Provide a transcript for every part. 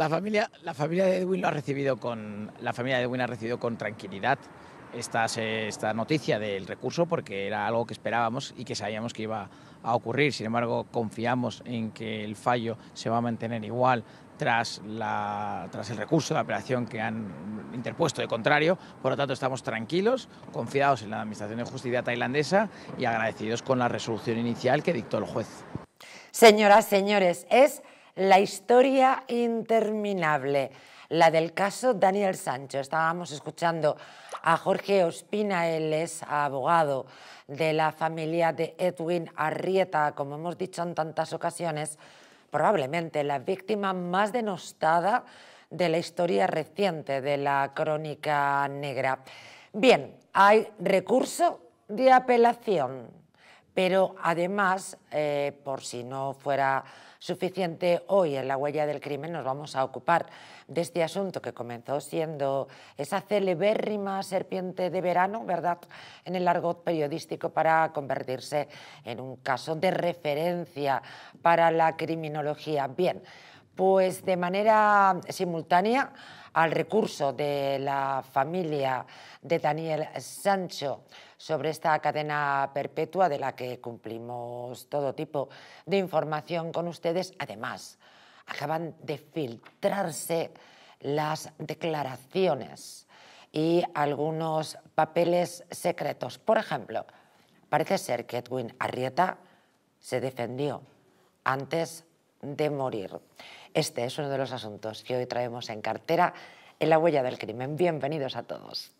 La familia, la familia de Edwin ha recibido con, la familia de Edwin ha recibido con tranquilidad esta, esta noticia del recurso porque era algo que esperábamos y que sabíamos que iba a ocurrir. Sin embargo, confiamos en que el fallo se va a mantener igual tras, la, tras el recurso de operación que han interpuesto de contrario. Por lo tanto, estamos tranquilos, confiados en la Administración de Justicia tailandesa y agradecidos con la resolución inicial que dictó el juez. Señoras, señores, es la historia interminable, la del caso Daniel Sancho. Estábamos escuchando a Jorge Ospina, él es abogado de la familia de Edwin Arrieta, como hemos dicho en tantas ocasiones, probablemente la víctima más denostada de la historia reciente de la crónica negra. Bien, hay recurso de apelación, pero además, eh, por si no fuera suficiente hoy en la huella del crimen, nos vamos a ocupar de este asunto que comenzó siendo esa celebérrima serpiente de verano, ¿verdad?, en el argot periodístico para convertirse en un caso de referencia para la criminología. Bien, pues de manera simultánea al recurso de la familia de Daniel Sancho sobre esta cadena perpetua de la que cumplimos todo tipo de información con ustedes. Además, acaban de filtrarse las declaraciones y algunos papeles secretos. Por ejemplo, parece ser que Edwin Arrieta se defendió antes de morir. Este es uno de los asuntos que hoy traemos en cartera en la huella del crimen. Bienvenidos a todos.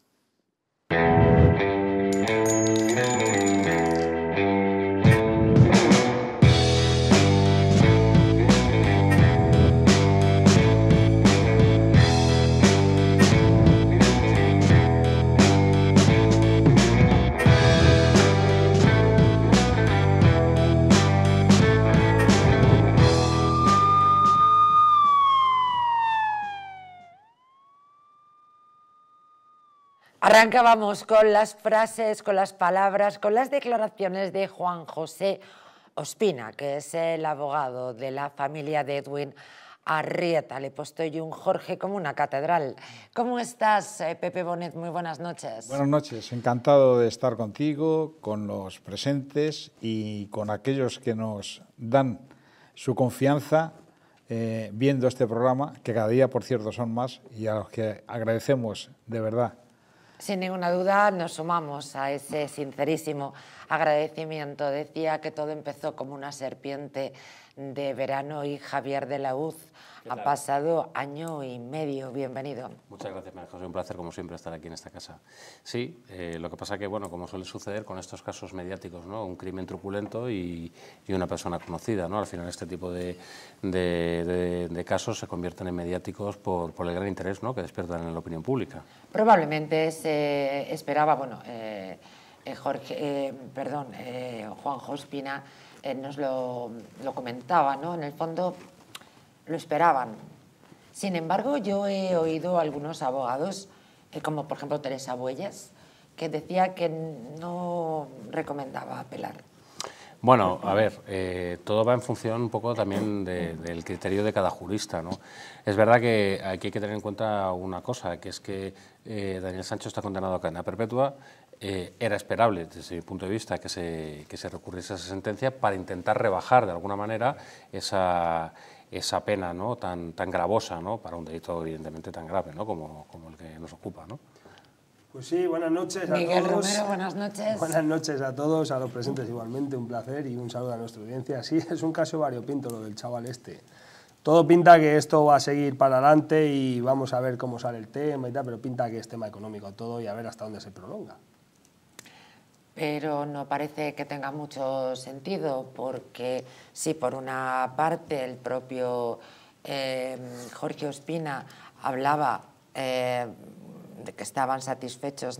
Arranca, con las frases, con las palabras, con las declaraciones de Juan José Ospina, que es el abogado de la familia de Edwin Arrieta. Le puesto yo un Jorge como una catedral. ¿Cómo estás, eh, Pepe Bonet? Muy buenas noches. Buenas noches, encantado de estar contigo, con los presentes y con aquellos que nos dan su confianza eh, viendo este programa, que cada día, por cierto, son más y a los que agradecemos de verdad sin ninguna duda nos sumamos a ese sincerísimo agradecimiento. Decía que todo empezó como una serpiente de Verano y Javier de la Uz. Ha pasado año y medio. Bienvenido. Muchas gracias, María José. Un placer, como siempre, estar aquí en esta casa. Sí, eh, lo que pasa que, bueno, como suele suceder con estos casos mediáticos, ¿no? Un crimen truculento y, una persona conocida, ¿no? Al final este tipo de, casos se convierten en mediáticos por, por, el gran interés ¿no? que despiertan en la opinión pública. Probablemente se esperaba, bueno, eh, eh Jorge, eh, perdón, eh, Juan eh, nos lo, lo comentaba, ¿no? En el fondo lo esperaban. Sin embargo, yo he oído algunos abogados, eh, como por ejemplo Teresa Buelles, que decía que no recomendaba apelar. Bueno, a ver, eh, todo va en función un poco también del criterio de cada jurista. ¿no? Es verdad que aquí hay que tener en cuenta una cosa, que es que Daniel Sancho está condenado a cadena perpetua, eh, era esperable, desde mi punto de vista, que se, que se recurriese a esa sentencia para intentar rebajar de alguna manera esa, esa pena ¿no? tan, tan gravosa ¿no? para un delito evidentemente tan grave ¿no? como, como el que nos ocupa. ¿no? Pues sí, buenas noches a Miguel Romero, buenas noches. Buenas noches a todos, a los presentes igualmente, un placer y un saludo a nuestra audiencia. Sí, es un caso variopinto lo del chaval este. Todo pinta que esto va a seguir para adelante y vamos a ver cómo sale el tema y tal, pero pinta que es tema económico todo y a ver hasta dónde se prolonga pero no parece que tenga mucho sentido porque sí, por una parte el propio em, Jorge Ospina hablaba em, de que estaban satisfechos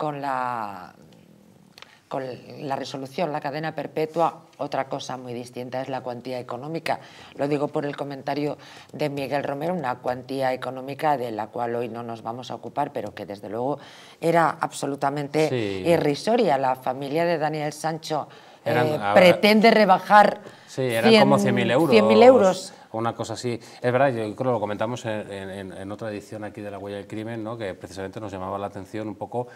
con, la, con la resolución, la cadena perpetua otra cosa muy distinta es la cuantía económica. Lo digo por el comentario de Miguel Romero, una cuantía económica de la cual hoy no nos vamos a ocupar, pero que desde luego era absolutamente irrisoria. La familia de Daniel Sancho eh, pretende rebajar sí, eran como 100.000 euros. 100 euros una cosa así. Es verdad, yo creo que lo comentamos en, en, otra edición aquí de La huella del crimen, ¿no? que precisamente nos llamaba la atención un poco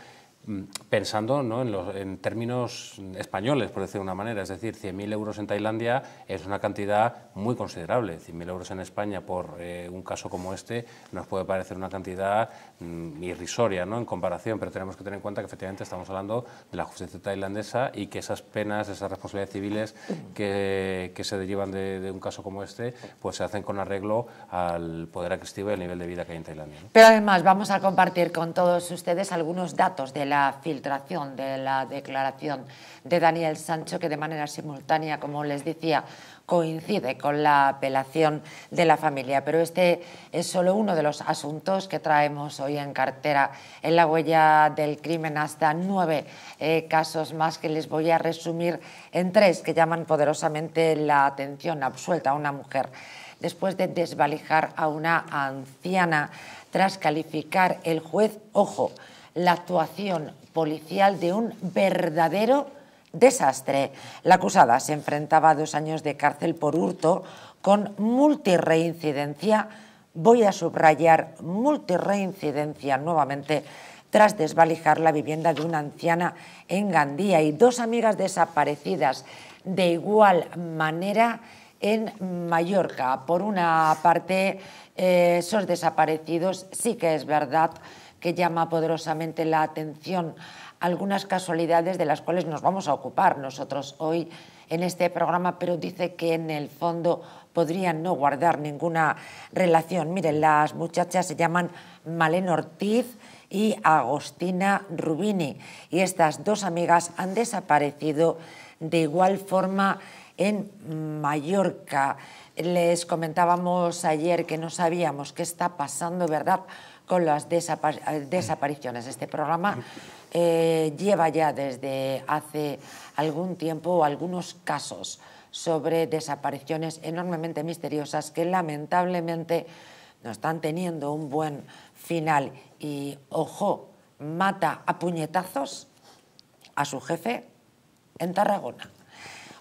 Mm, pensando ¿no? en, los, en, términos españoles, por decir de una manera, es decir, 100.000 euros en Tailandia es una cantidad muy considerable. 100.000 euros en España por eh, un caso como este nos puede parecer una cantidad mm, irrisoria ¿no? en comparación, pero tenemos que tener en cuenta que efectivamente estamos hablando de la justicia tailandesa y que esas penas, esas responsabilidades civiles que, que se derivan de, un caso como este, pues se hacen con arreglo al poder adquisitivo y al nivel de vida que hay en Tailandia. Pero además vamos a compartir con todos ustedes algunos datos del la filtración de la declaración de Daniel Sancho, que de manera simultánea, como les decía, coincide con la apelación de la familia. Pero este es solo uno de los asuntos que traemos hoy en cartera. En la huella del crimen hasta nueve eh, casos más que les voy a resumir en tres que llaman poderosamente la atención absuelta a una mujer después de desvalijar a una anciana tras calificar el juez, ojo, la actuación policial de un verdadero desastre. La acusada se enfrentaba a dos años de cárcel por hurto con multireincidencia... voy a subrayar multireincidencia nuevamente, tras desvalijar la vivienda de una anciana en Gandía y dos amigas desaparecidas de igual manera en Mallorca. Por una parte, eh, esos desaparecidos sí que es verdad que llama poderosamente la atención algunas casualidades de las cuales nos vamos a ocupar nosotros hoy en este programa, pero dice que en el fondo podrían no guardar ninguna relación. Miren, las muchachas se llaman Malén Ortiz y Agostina Rubini y estas dos amigas han desaparecido de igual forma en Mallorca. Les comentábamos ayer que no sabíamos qué está pasando, ¿verdad? con las desapariciones. Este programa eh, lleva ya desde hace algún tiempo algunos casos sobre desapariciones enormemente misteriosas que lamentablemente no están teniendo un buen final. Y ojo, mata a puñetazos a su jefe en Tarragona.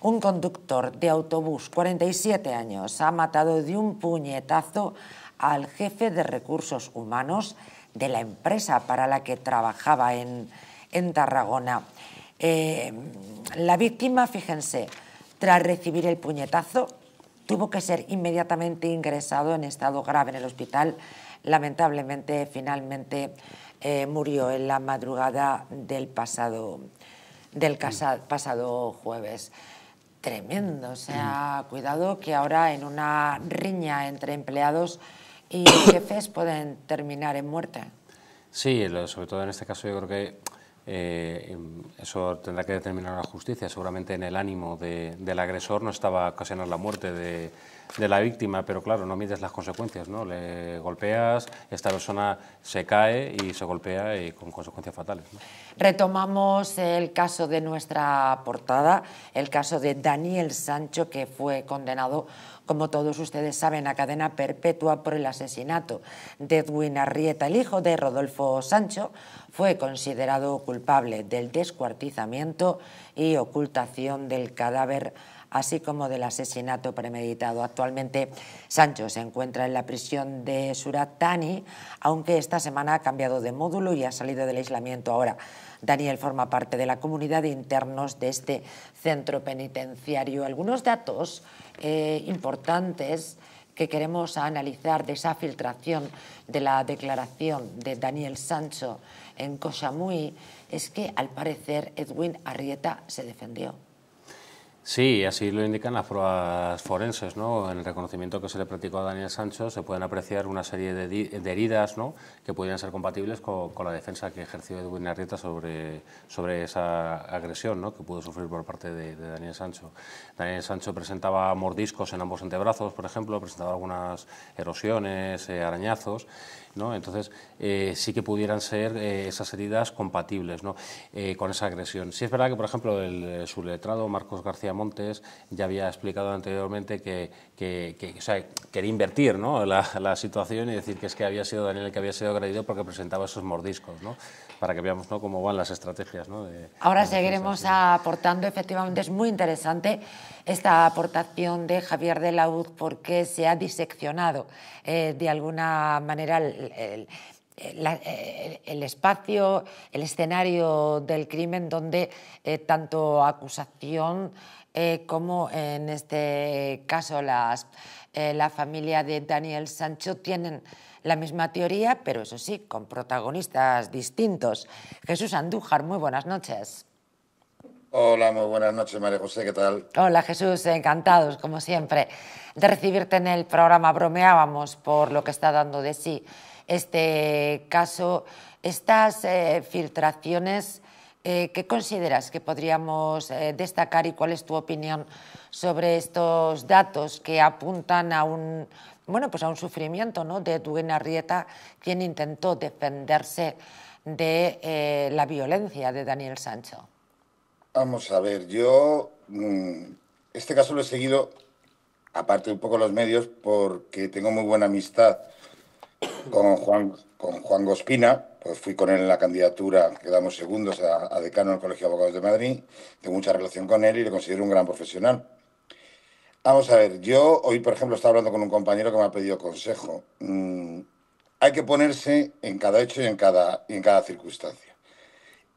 Un conductor de autobús, 47 años, ha matado de un puñetazo al jefe de recursos humanos de la empresa para la que trabajaba en, en Tarragona. Eh, la víctima, fíjense, tras recibir el puñetazo, tuvo que ser inmediatamente ingresado en estado grave en el hospital. Lamentablemente, finalmente eh, murió en la madrugada del pasado, del pasado jueves. Tremendo, o sea, mm. cuidado que ahora en una riña entre empleados y jefes pueden terminar en muerte. Sí, sobre todo en este caso yo creo que eh, eso tendrá que determinar la justicia. Seguramente en el ánimo de, del agresor no estaba ocasionar la muerte de, de la víctima, pero claro, no mides las consecuencias, ¿no? Le golpeas, esta persona se cae y se golpea y con consecuencias fatales. Retomamos el caso de nuestra portada, el caso de Daniel Sancho, que fue condenado, como todos ustedes saben, a cadena perpetua por el asesinato de Edwin Arrieta, el hijo de Rodolfo Sancho, fue considerado culpable del descuartizamiento y ocultación del cadáver así como del asesinato premeditado. Actualmente Sancho se encuentra en la prisión de Surat aunque esta semana ha cambiado de módulo y ha salido del aislamiento ahora. Daniel forma parte de la comunidad de internos de este centro penitenciario. Algunos datos eh, importantes que queremos analizar de esa filtración de la declaración de Daniel Sancho en Cochamuy es que, al parecer, Edwin Arrieta se defendió. Sí, así lo indican las pruebas forenses. ¿no? En el reconocimiento que se le practicó a Daniel Sancho se pueden apreciar una serie de, heridas ¿no? que pudieran ser compatibles con, la defensa que ejerció Edwin Arrieta sobre, sobre esa agresión que pudo sufrir por parte de, Daniel Sancho. Daniel Sancho presentaba mordiscos en ambos antebrazos, por ejemplo, presentaba algunas erosiones, eh, arañazos, entonces, eh, sí que pudieran ser eh, esas heridas compatibles ¿no? Eh, con esa agresión. Sí es verdad que, por ejemplo, el, su letrado, Marcos García Montes, ya había explicado anteriormente que, quería invertir ¿no? la, situación y decir que es que había sido Daniel el que había sido agredido porque presentaba esos mordiscos, ¿no? para que veamos cómo van las estrategias. ¿no? Ahora seguiremos aportando, efectivamente, es muy interesante esta aportación de Javier de la Uz porque se ha diseccionado eh, de alguna manera eh, eh, el, espacio, el escenario del crimen donde tanto acusación como en este caso la familia de Daniel Sancho tienen la misma teoría, pero eso sí, con protagonistas distintos. Jesús Andújar, muy buenas noches. Hola, muy buenas noches, María José, ¿qué tal? Hola, Jesús, encantados, como siempre, de recibirte en el programa. Bromeábamos por lo que está dando de sí este caso. Estas eh, filtraciones, eh, ¿qué consideras que podríamos eh, destacar y cuál es tu opinión sobre estos datos que apuntan a un, bueno, pues a un sufrimiento ¿no? de Duena Rieta, quien intentó defenderse de la violencia de Daniel Sancho? Vamos a ver, yo mm, este caso lo he seguido, aparte un poco los medios, porque tengo muy buena amistad con Juan, con Juan Gospina, pues fui con él en la candidatura, quedamos segundos a, decano decano el Colegio de Abogados de Madrid, tengo mucha relación con él y le considero un gran profesional. Vamos a ver, yo hoy, por ejemplo, estaba hablando con un compañero que me ha pedido consejo. Mm, hay que ponerse en cada hecho y en cada, y en cada circunstancia.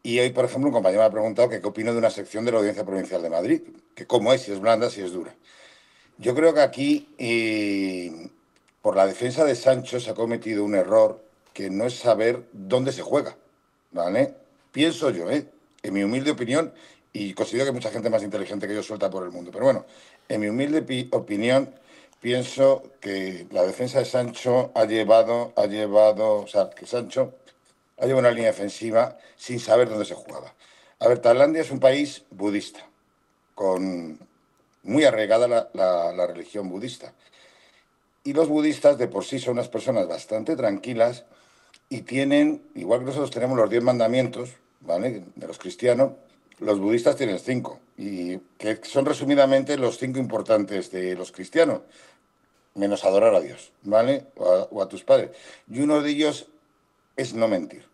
Y hoy, por ejemplo, un compañero me ha preguntado qué opino de una sección de la Audiencia Provincial de Madrid, que cómo es, si es blanda, si es dura. Yo creo que aquí, por la defensa de Sancho, se ha cometido un error que no es saber dónde se juega, ¿vale? Pienso yo, ¿eh? en mi humilde opinión, y considero que mucha gente más inteligente que yo suelta por el mundo, pero bueno, en mi humilde opinión, pienso que la defensa de Sancho ha llevado, ha llevado, o sea, que Sancho ha una línea defensiva sin saber dónde se jugaba. A ver, Tailandia es un país budista, con muy arraigada la, religión budista. Y los budistas de por sí son unas personas bastante tranquilas y tienen, igual que nosotros tenemos los diez mandamientos, ¿vale? De los cristianos, los budistas tienen cinco, y que son resumidamente los cinco importantes de los cristianos, menos adorar a Dios, ¿vale? o a tus padres. Y uno de ellos es no mentir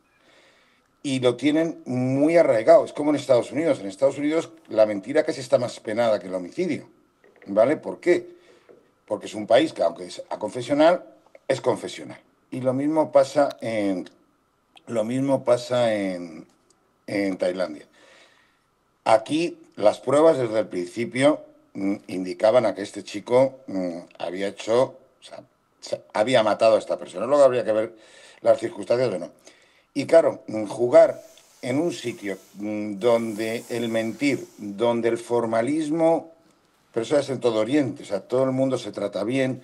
y lo tienen muy arraigado. Es como en Estados Unidos. En Estados Unidos la mentira casi está más penada que el homicidio. ¿Vale? ¿Por qué? Porque es un país que, aunque es a confesional, es confesional. Y lo mismo pasa en, lo mismo pasa en, en Tailandia. Aquí las pruebas desde el principio mm, indicaban a que este chico mm, había hecho, o sea, había matado a esta persona. Luego habría que ver las circunstancias o no. Y claro, mm, jugar en un sitio mm, donde el mentir, donde el formalismo, pero eso es en todo Oriente, o sea, todo el mundo se trata bien,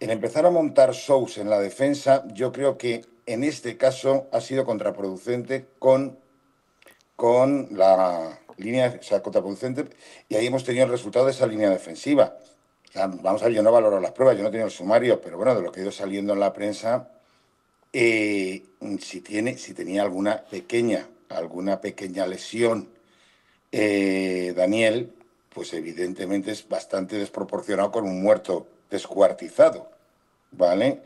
el empezar a montar shows en la defensa, yo creo que en este caso ha sido contraproducente con, con la línea, o sea, contraproducente, y ahí hemos tenido el resultado de esa línea defensiva. vamos a ver, yo no valoro las pruebas, yo no he tenido el sumario, pero bueno, de lo que ha ido saliendo en la prensa, eh, si, tiene, si tenía alguna pequeña, alguna pequeña lesión, eh, Daniel, pues evidentemente es bastante desproporcionado con un muerto descuartizado, ¿vale?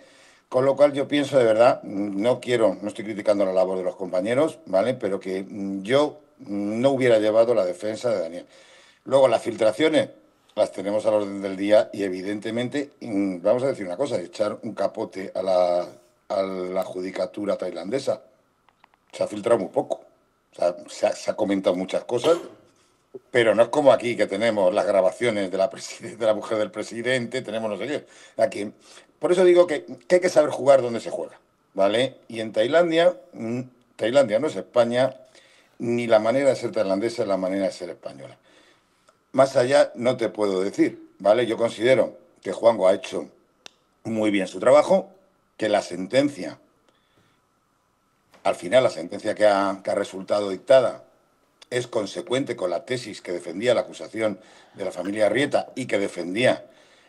Con lo cual yo pienso de verdad, no quiero, no estoy criticando la labor de los compañeros, ¿vale? Pero que mm, yo no hubiera llevado la defensa de Daniel. Luego las filtraciones las tenemos a la orden del día y evidentemente, mm, vamos a decir una cosa, echar un capote a la a la judicatura tailandesa. Se ha filtrado muy poco. se, ha, comentado muchas cosas, pero no es como aquí que tenemos las grabaciones de la, de la mujer del presidente, tenemos no sé qué. Aquí. Por eso digo que, hay que saber jugar donde se juega. ¿Vale? Y en Tailandia, mm, Tailandia no es España, ni la manera de ser tailandesa es la manera de ser española. Más allá no te puedo decir, ¿vale? Yo considero que juan ha hecho muy bien su trabajo, que la sentencia, al final la sentencia que ha, resultado dictada, es consecuente con la tesis que defendía la acusación de la familia Rieta y que defendía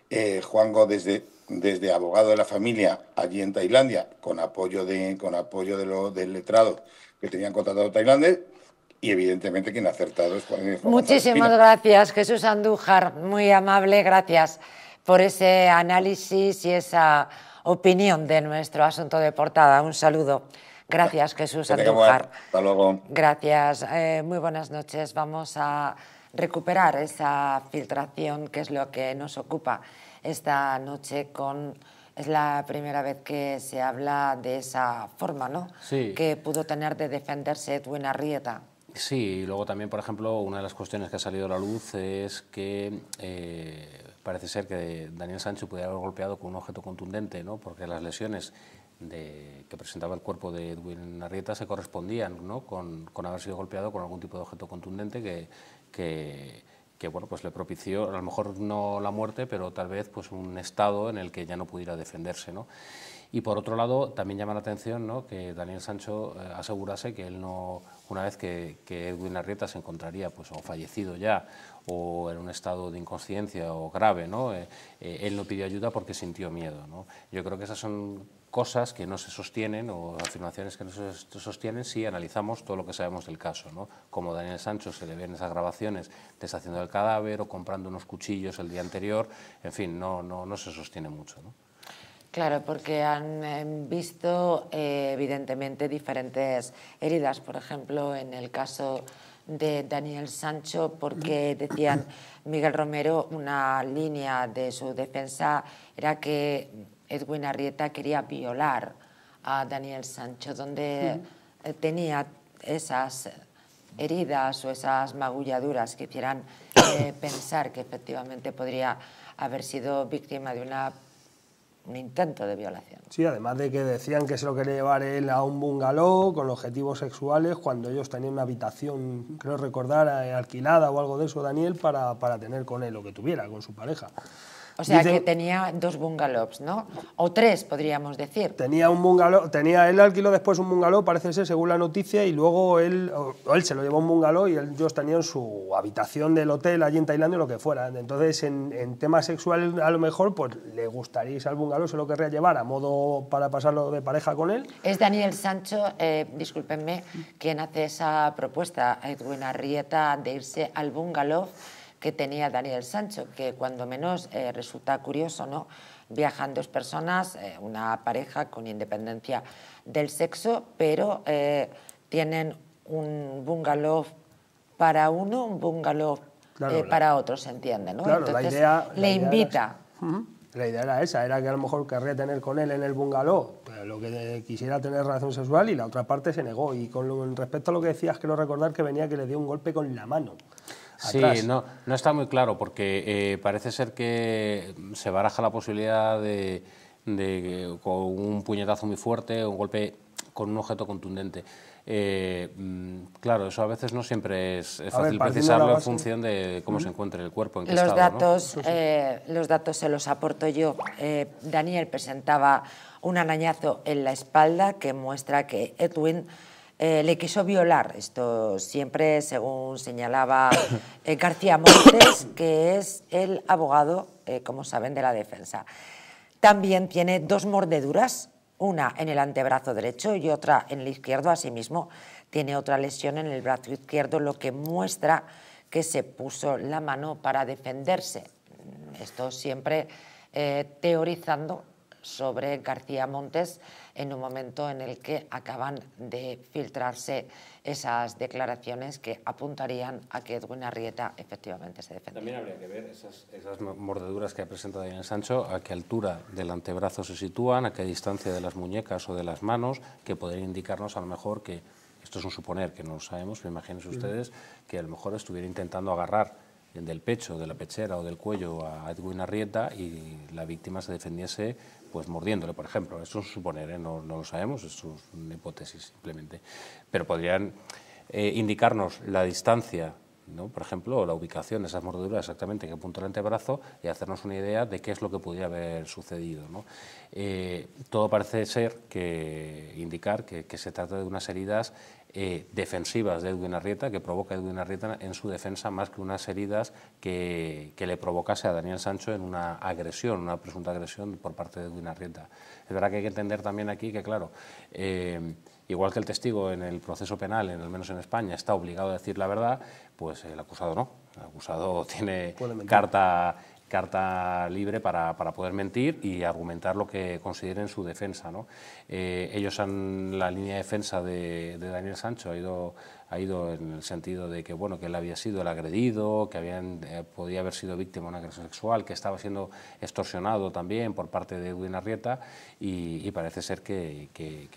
Juan eh, Juango desde, desde abogado de la familia allí en Tailandia, con apoyo, de, con apoyo de lo, del letrado que tenían contratado tailandés, y evidentemente quien ha acertado es Juan eh, Muchísimas gracias, Jesús Andújar, muy amable, gracias por ese análisis y esa opinión de nuestro asunto de portada. Un saludo. Gracias, Jesús Andújar. Hasta luego. Gracias. Eh, muy buenas noches. Vamos a recuperar esa filtración que es lo que nos ocupa esta noche con... Es la primera vez que se habla de esa forma, ¿no? Sí. Que pudo tener de defenderse Edwin Arrieta. Sí, y luego también, por ejemplo, una de las cuestiones que ha salido a la luz es que eh, parece ser que Daniel Sancho pudiera haber golpeado con un objeto contundente, ¿no? porque las lesiones que presentaba el cuerpo de Edwin Arrieta se correspondían ¿no? con, haber sido golpeado con algún tipo de objeto contundente que, bueno, pues le propició, a lo mejor no la muerte, pero tal vez pues un estado en el que ya no pudiera defenderse. Y por otro lado, también llama la atención ¿no? que Daniel Sancho eh, asegurase que él no, una vez que, Edwin Arrieta se encontraría pues, o fallecido ya o en un estado de inconsciencia o grave. ¿no? Eh, eh, él no pidió ayuda porque sintió miedo. ¿no? Yo creo que esas son cosas que no se sostienen o afirmaciones que no se sostienen si analizamos todo lo que sabemos del caso. ¿no? Como Daniel Sancho se le ve en esas grabaciones deshaciendo el cadáver o comprando unos cuchillos el día anterior, en fin, no, no, no se sostiene mucho. Claro, porque han em, visto eh, evidentemente diferentes heridas. Por ejemplo, en el caso de Daniel Sancho porque decían Miguel Romero, una línea de su defensa era que Edwin Arrieta quería violar a Daniel Sancho, donde tenía esas heridas o esas magulladuras que hicieran eh, pensar que efectivamente podría haber sido víctima de una un intento de violación. Sí, además de que decían que se lo quería llevar él a un bungalow con objetivos sexuales cuando ellos tenían una habitación, creo recordar, eh, alquilada o algo de eso, Daniel, para, para tener con él lo que tuviera, con su pareja. O sea que tenía dos bungalows, ¿no? O tres, podríamos decir. Tenía un bungalow, tenía él alquiló después un bungalow, parece ser, según la noticia, y luego él, él se lo llevó un bungalow y ellos tenían su habitación del hotel allí en Tailandia o lo que fuera. Entonces, en, temas tema sexual, a lo mejor, pues le gustaría irse al bungalow, se lo querría llevar a modo para pasarlo de pareja con él. Es Daniel Sancho, eh, discúlpenme, quien hace esa propuesta a eh, Edwin Arrieta de irse al bungalow que tenía Daniel Sancho, que cuando menos eh, resulta curioso, ¿no? Viajan dos personas, eh, una pareja con independencia del sexo, pero eh, tienen un bungalow para uno, un bungalow para otro, se entiende, ¿no? Claro, la idea, le invita. La idea era esa, era que a lo mejor querría tener con él en el bungalow pues, lo que quisiera tener relación sexual y la otra parte se negó. Y con respecto a lo que decías, quiero recordar que venía que le dio un golpe con la mano. Sí, No, está muy claro porque eh, parece ser que se baraja la posibilidad de, con un puñetazo muy fuerte, un golpe con un objeto contundente. Eh, mm, claro, eso a veces no siempre es, fácil precisarlo en función de cómo se encuentre el cuerpo. los, datos, eh, los datos se los aporto yo. Daniel presentaba un arañazo en la espalda que muestra que Edwin eh, le quiso violar. Esto siempre, según señalaba eh, García Montes, que es el abogado, eh, como saben, de la defensa. También tiene dos mordeduras, una en el antebrazo derecho y otra en el izquierdo. Asimismo, tiene otra lesión en el brazo izquierdo, lo que muestra que se puso la mano para defenderse. Esto siempre teorizando sobre García Montes, en un momento en el que acaban de filtrarse esas declaraciones que apuntarían a que Edwin Arrieta efectivamente se defendió. También habría que ver esas, esas mordeduras que ha presentado Daniel Sancho, a qué altura del antebrazo se sitúan, a qué distancia de las muñecas o de las manos, que podrían indicarnos a lo mejor que, esto es un suponer que no lo sabemos, pero imagínense mm. ustedes que a lo mejor estuviera intentando agarrar del pecho, de la pechera o del cuello a Edwin Arrieta y la víctima se defendiese pues mordiéndole, por ejemplo. Eso es suponer, ¿eh? no, lo sabemos, es una hipótesis simplemente. Pero podrían eh, indicarnos la distancia, por ejemplo, la ubicación de esas mordeduras exactamente, en qué punto del antebrazo, y hacernos una idea de qué es lo que podría haber sucedido. Eh, todo parece ser que indicar que se trata de unas heridas eh, defensivas de Edwin Arrieta, que provoca Edwin Arrieta en su defensa más que unas heridas que, le provocase a Daniel Sancho en una agresión, una presunta agresión por parte de Edwin Arrieta. Es verdad que hay que entender también aquí que, claro, eh, igual que el testigo en el proceso penal, en, al menos en España, está obligado a decir la verdad, pues el acusado no. El acusado tiene carta carta libre para, poder mentir y argumentar lo que consideren su defensa. ¿no? Eh, ellos han, la línea de defensa de, Daniel Sancho ha ido, ha ido en el sentido de que, bueno, que él había sido el agredido, que habían, eh, podía haber sido víctima de una agresión sexual, que estaba siendo extorsionado también por parte de Edwin Arrieta y, parece ser que,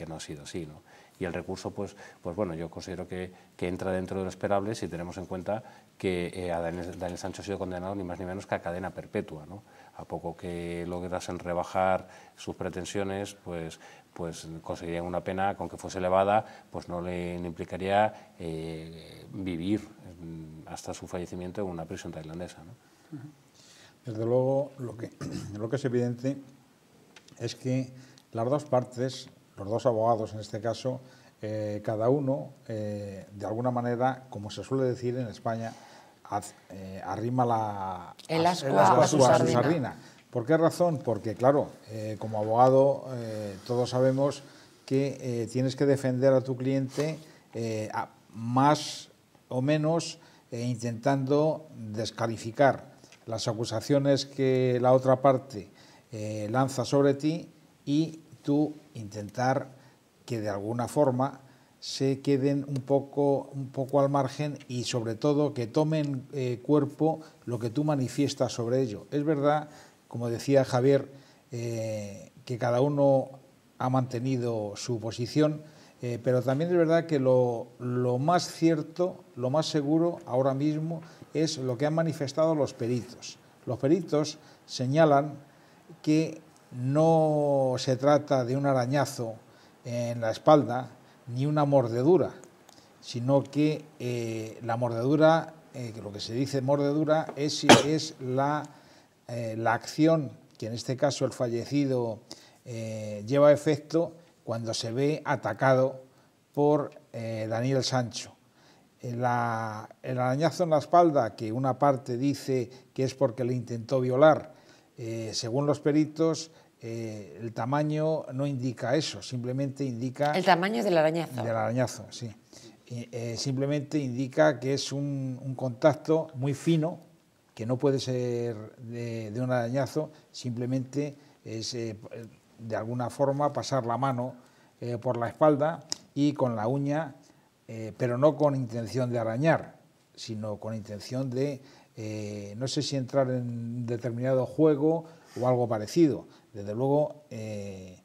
no ha sido así. ¿no? y el recurso, pues, pues bueno, yo considero que, que, entra dentro de lo esperable si tenemos en cuenta que eh, a Daniel, Daniel, Sancho ha sido condenado ni más ni menos que a cadena perpetua. ¿no? A poco que lograsen rebajar sus pretensiones, pues, pues conseguirían una pena, con que fuese elevada, pues no le, implicaría eh, vivir mm, hasta su fallecimiento en una prisión tailandesa. Desde luego, lo que, lo que es evidente es que las dos partes, los dos abogados en este caso, eh, cada uno, eh, de alguna manera, como se suele decir en España, eh, arrima la, el a, su, ¿Por qué razón? Porque, claro, como abogado todos sabemos que tienes que defender a tu cliente más o menos intentando descalificar las acusaciones que la otra parte lanza sobre ti y tú intentar que de alguna forma se queden un poco, un poco al margen y sobre todo que tomen eh, cuerpo lo que tú manifiestas sobre ello. Es verdad, como decía Javier, eh, que cada uno ha mantenido su posición, eh, pero también es verdad que lo, lo, más cierto, lo más seguro ahora mismo es lo que han manifestado los peritos. Los peritos señalan que no se trata de un arañazo en la espalda ni una mordedura, sino que eh, la mordedura, eh, lo que se dice mordedura, es, eh, la, acción que en este caso el fallecido lleva a efecto cuando se ve atacado por Daniel Sancho. el arañazo en la espalda, que una parte dice que es porque le intentó violar, según los peritos, eh, el tamaño no indica eso, simplemente indica... El tamaño del arañazo. Del arañazo, sí. Eh, simplemente indica que es un, contacto muy fino, que no puede ser de, un arañazo, simplemente es eh, de alguna forma pasar la mano por la espalda y con la uña, pero no con intención de arañar, sino con intención de, no sé si entrar en determinado juego o algo parecido, desde luego, eh,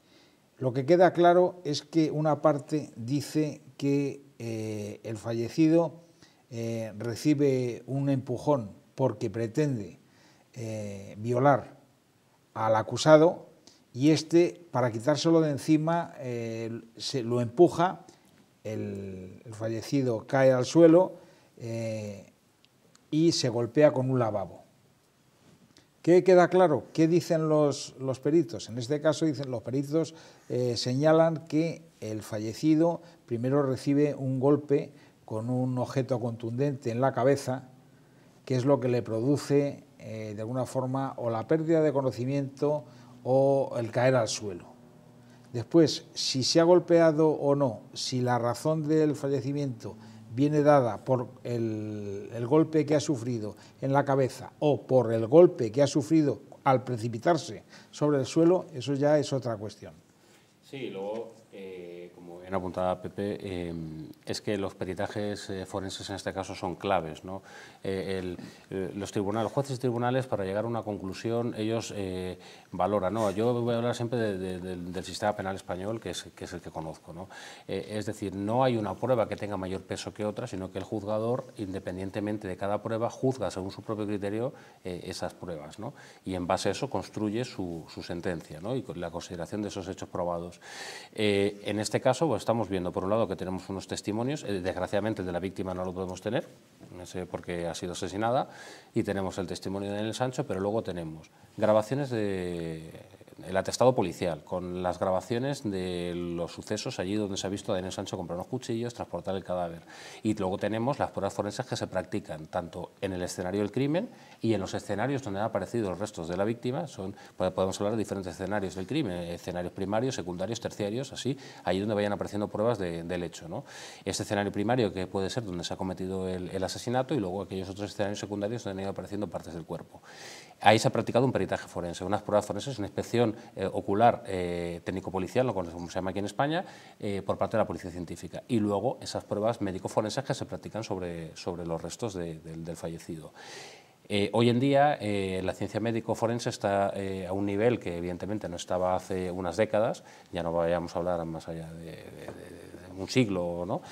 lo que queda claro es que una parte dice que eh, el fallecido eh, recibe un empujón porque pretende violar al acusado y este, para quitárselo de encima, se lo empuja, el, fallecido cae al suelo y se golpea con un lavabo. ¿Qué queda claro? ¿Qué dicen los, peritos? En este caso, dicen, los peritos eh, señalan que el fallecido primero recibe un golpe con un objeto contundente en la cabeza, que es lo que le produce, eh, de alguna forma, o la pérdida de conocimiento o el caer al suelo. Después, si se ha golpeado o no, si la razón del fallecimiento viene dada por el, golpe que ha sufrido en la cabeza o por el golpe que ha sufrido al precipitarse sobre el suelo, eso ya es otra cuestión. Sí, luego eh, apuntada Pepe, em, es que los peritajes eh, forenses en este caso son claves. ¿no? Eh, eh, los tribunales, jueces y tribunales, para llegar a una conclusión, ellos valoran. ¿no? Yo voy a hablar siempre del sistema penal español, que es, que es el que conozco. es decir, no hay una prueba que tenga mayor peso que otra, sino que el juzgador, independientemente de cada prueba, juzga según su propio criterio esas pruebas. Y en base a eso construye su, sentencia ¿no? y la consideración de esos hechos probados. en este caso, pues estamos viendo, por un lado, que tenemos unos testimonios, eh, desgraciadamente el de la víctima no lo podemos tener, no sé, porque ha sido asesinada, y tenemos el testimonio de Daniel Sancho, pero luego tenemos grabaciones de el atestado policial, con las grabaciones de los sucesos allí donde se ha visto a Daniel Sancho comprar unos cuchillos, transportar el cadáver. Y luego tenemos las pruebas forenses que se practican tanto en el escenario del crimen y en los escenarios donde han aparecido los restos de la víctima. Son, pues, podemos hablar de diferentes escenarios del crimen, escenarios primarios, secundarios, terciarios, así, allí donde vayan apareciendo pruebas de, del hecho. ¿no? Este escenario primario que puede ser donde se ha cometido el, el asesinato y luego aquellos otros escenarios secundarios donde han ido apareciendo partes del cuerpo. Ahí se ha practicado un peritaje forense, unas pruebas forenses, una inspección eh, ocular eh, técnico-policial, lo como se llama aquí en España, eh, por parte de la policía científica. Y luego esas pruebas médico-forenses que se practican sobre, sobre los restos del, fallecido. hoy en día la ciencia médico-forense está a un nivel que evidentemente no estaba hace unas décadas, ya no vayamos a hablar más allá de, de un siglo, ¿no?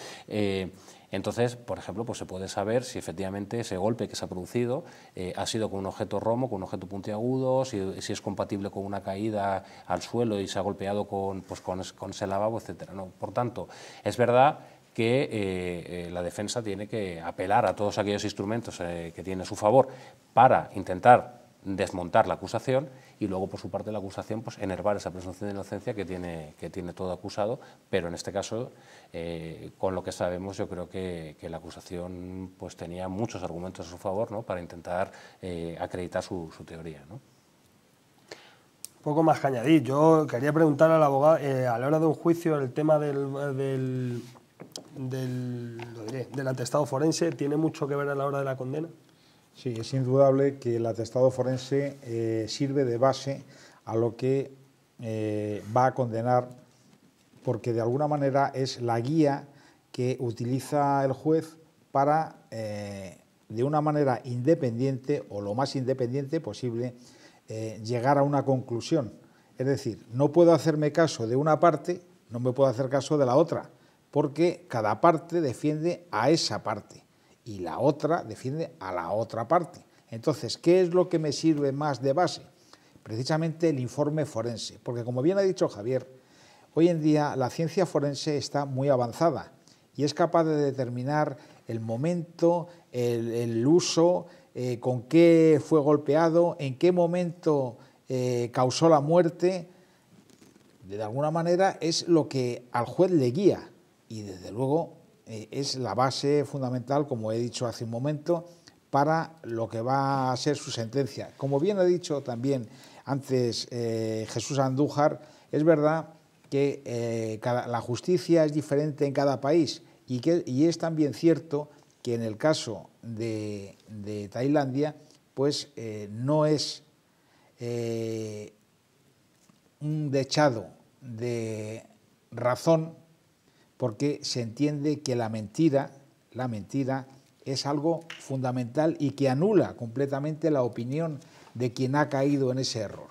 Entonces, por ejemplo, pues se puede saber si efectivamente ese golpe que se ha producido eh, ha sido con un objeto romo, con un objeto puntiagudo, si, es compatible con una caída al suelo y se ha golpeado con, pues con, ese lavabo, etc. ¿no? Por tanto, es verdad que eh, eh, la defensa tiene que apelar a todos aquellos instrumentos que tiene a su favor para intentar desmontar la acusación y luego por su parte la acusación pues enervar esa presunción de inocencia que tiene, que tiene todo acusado, pero en este caso eh, con lo que sabemos yo creo que, la acusación pues tenía muchos argumentos a su favor ¿no? para intentar eh, acreditar su, teoría. ¿no? Poco más que añadir, yo quería preguntar al abogado, eh, a la hora de un juicio el tema del, del, del atestado forense, ¿tiene mucho que ver a la hora de la condena? Sí, es indudable que el atestado forense eh, sirve de base a lo que eh, va a condenar, porque de alguna manera es la guía que utiliza el juez para, eh, de una manera independiente o lo más independiente posible, llegar a una conclusión. Es decir, no puedo hacerme caso de una parte, no me puedo hacer caso de la otra, porque cada parte defiende a esa parte y la otra defiende a la otra parte. Entonces, ¿qué es lo que me sirve más de base? Precisamente el informe forense, porque como bien ha dicho Javier, hoy en día la ciencia forense está muy avanzada y es capaz de determinar el momento, el, uso, eh, con qué fue golpeado, en qué momento eh, causó la muerte. De alguna manera es lo que al juez le guía y desde luego eh, es la base fundamental, como he dicho hace un momento, para lo que va a ser su sentencia. Como bien ha dicho también antes eh, Jesús Andújar, es verdad que eh, la justicia es diferente en cada país y, que, es también cierto que en el caso de, Tailandia, pues no es un dechado de razón porque se entiende que la mentira, la mentira es algo fundamental y que anula completamente la opinión de quien ha caído en ese error.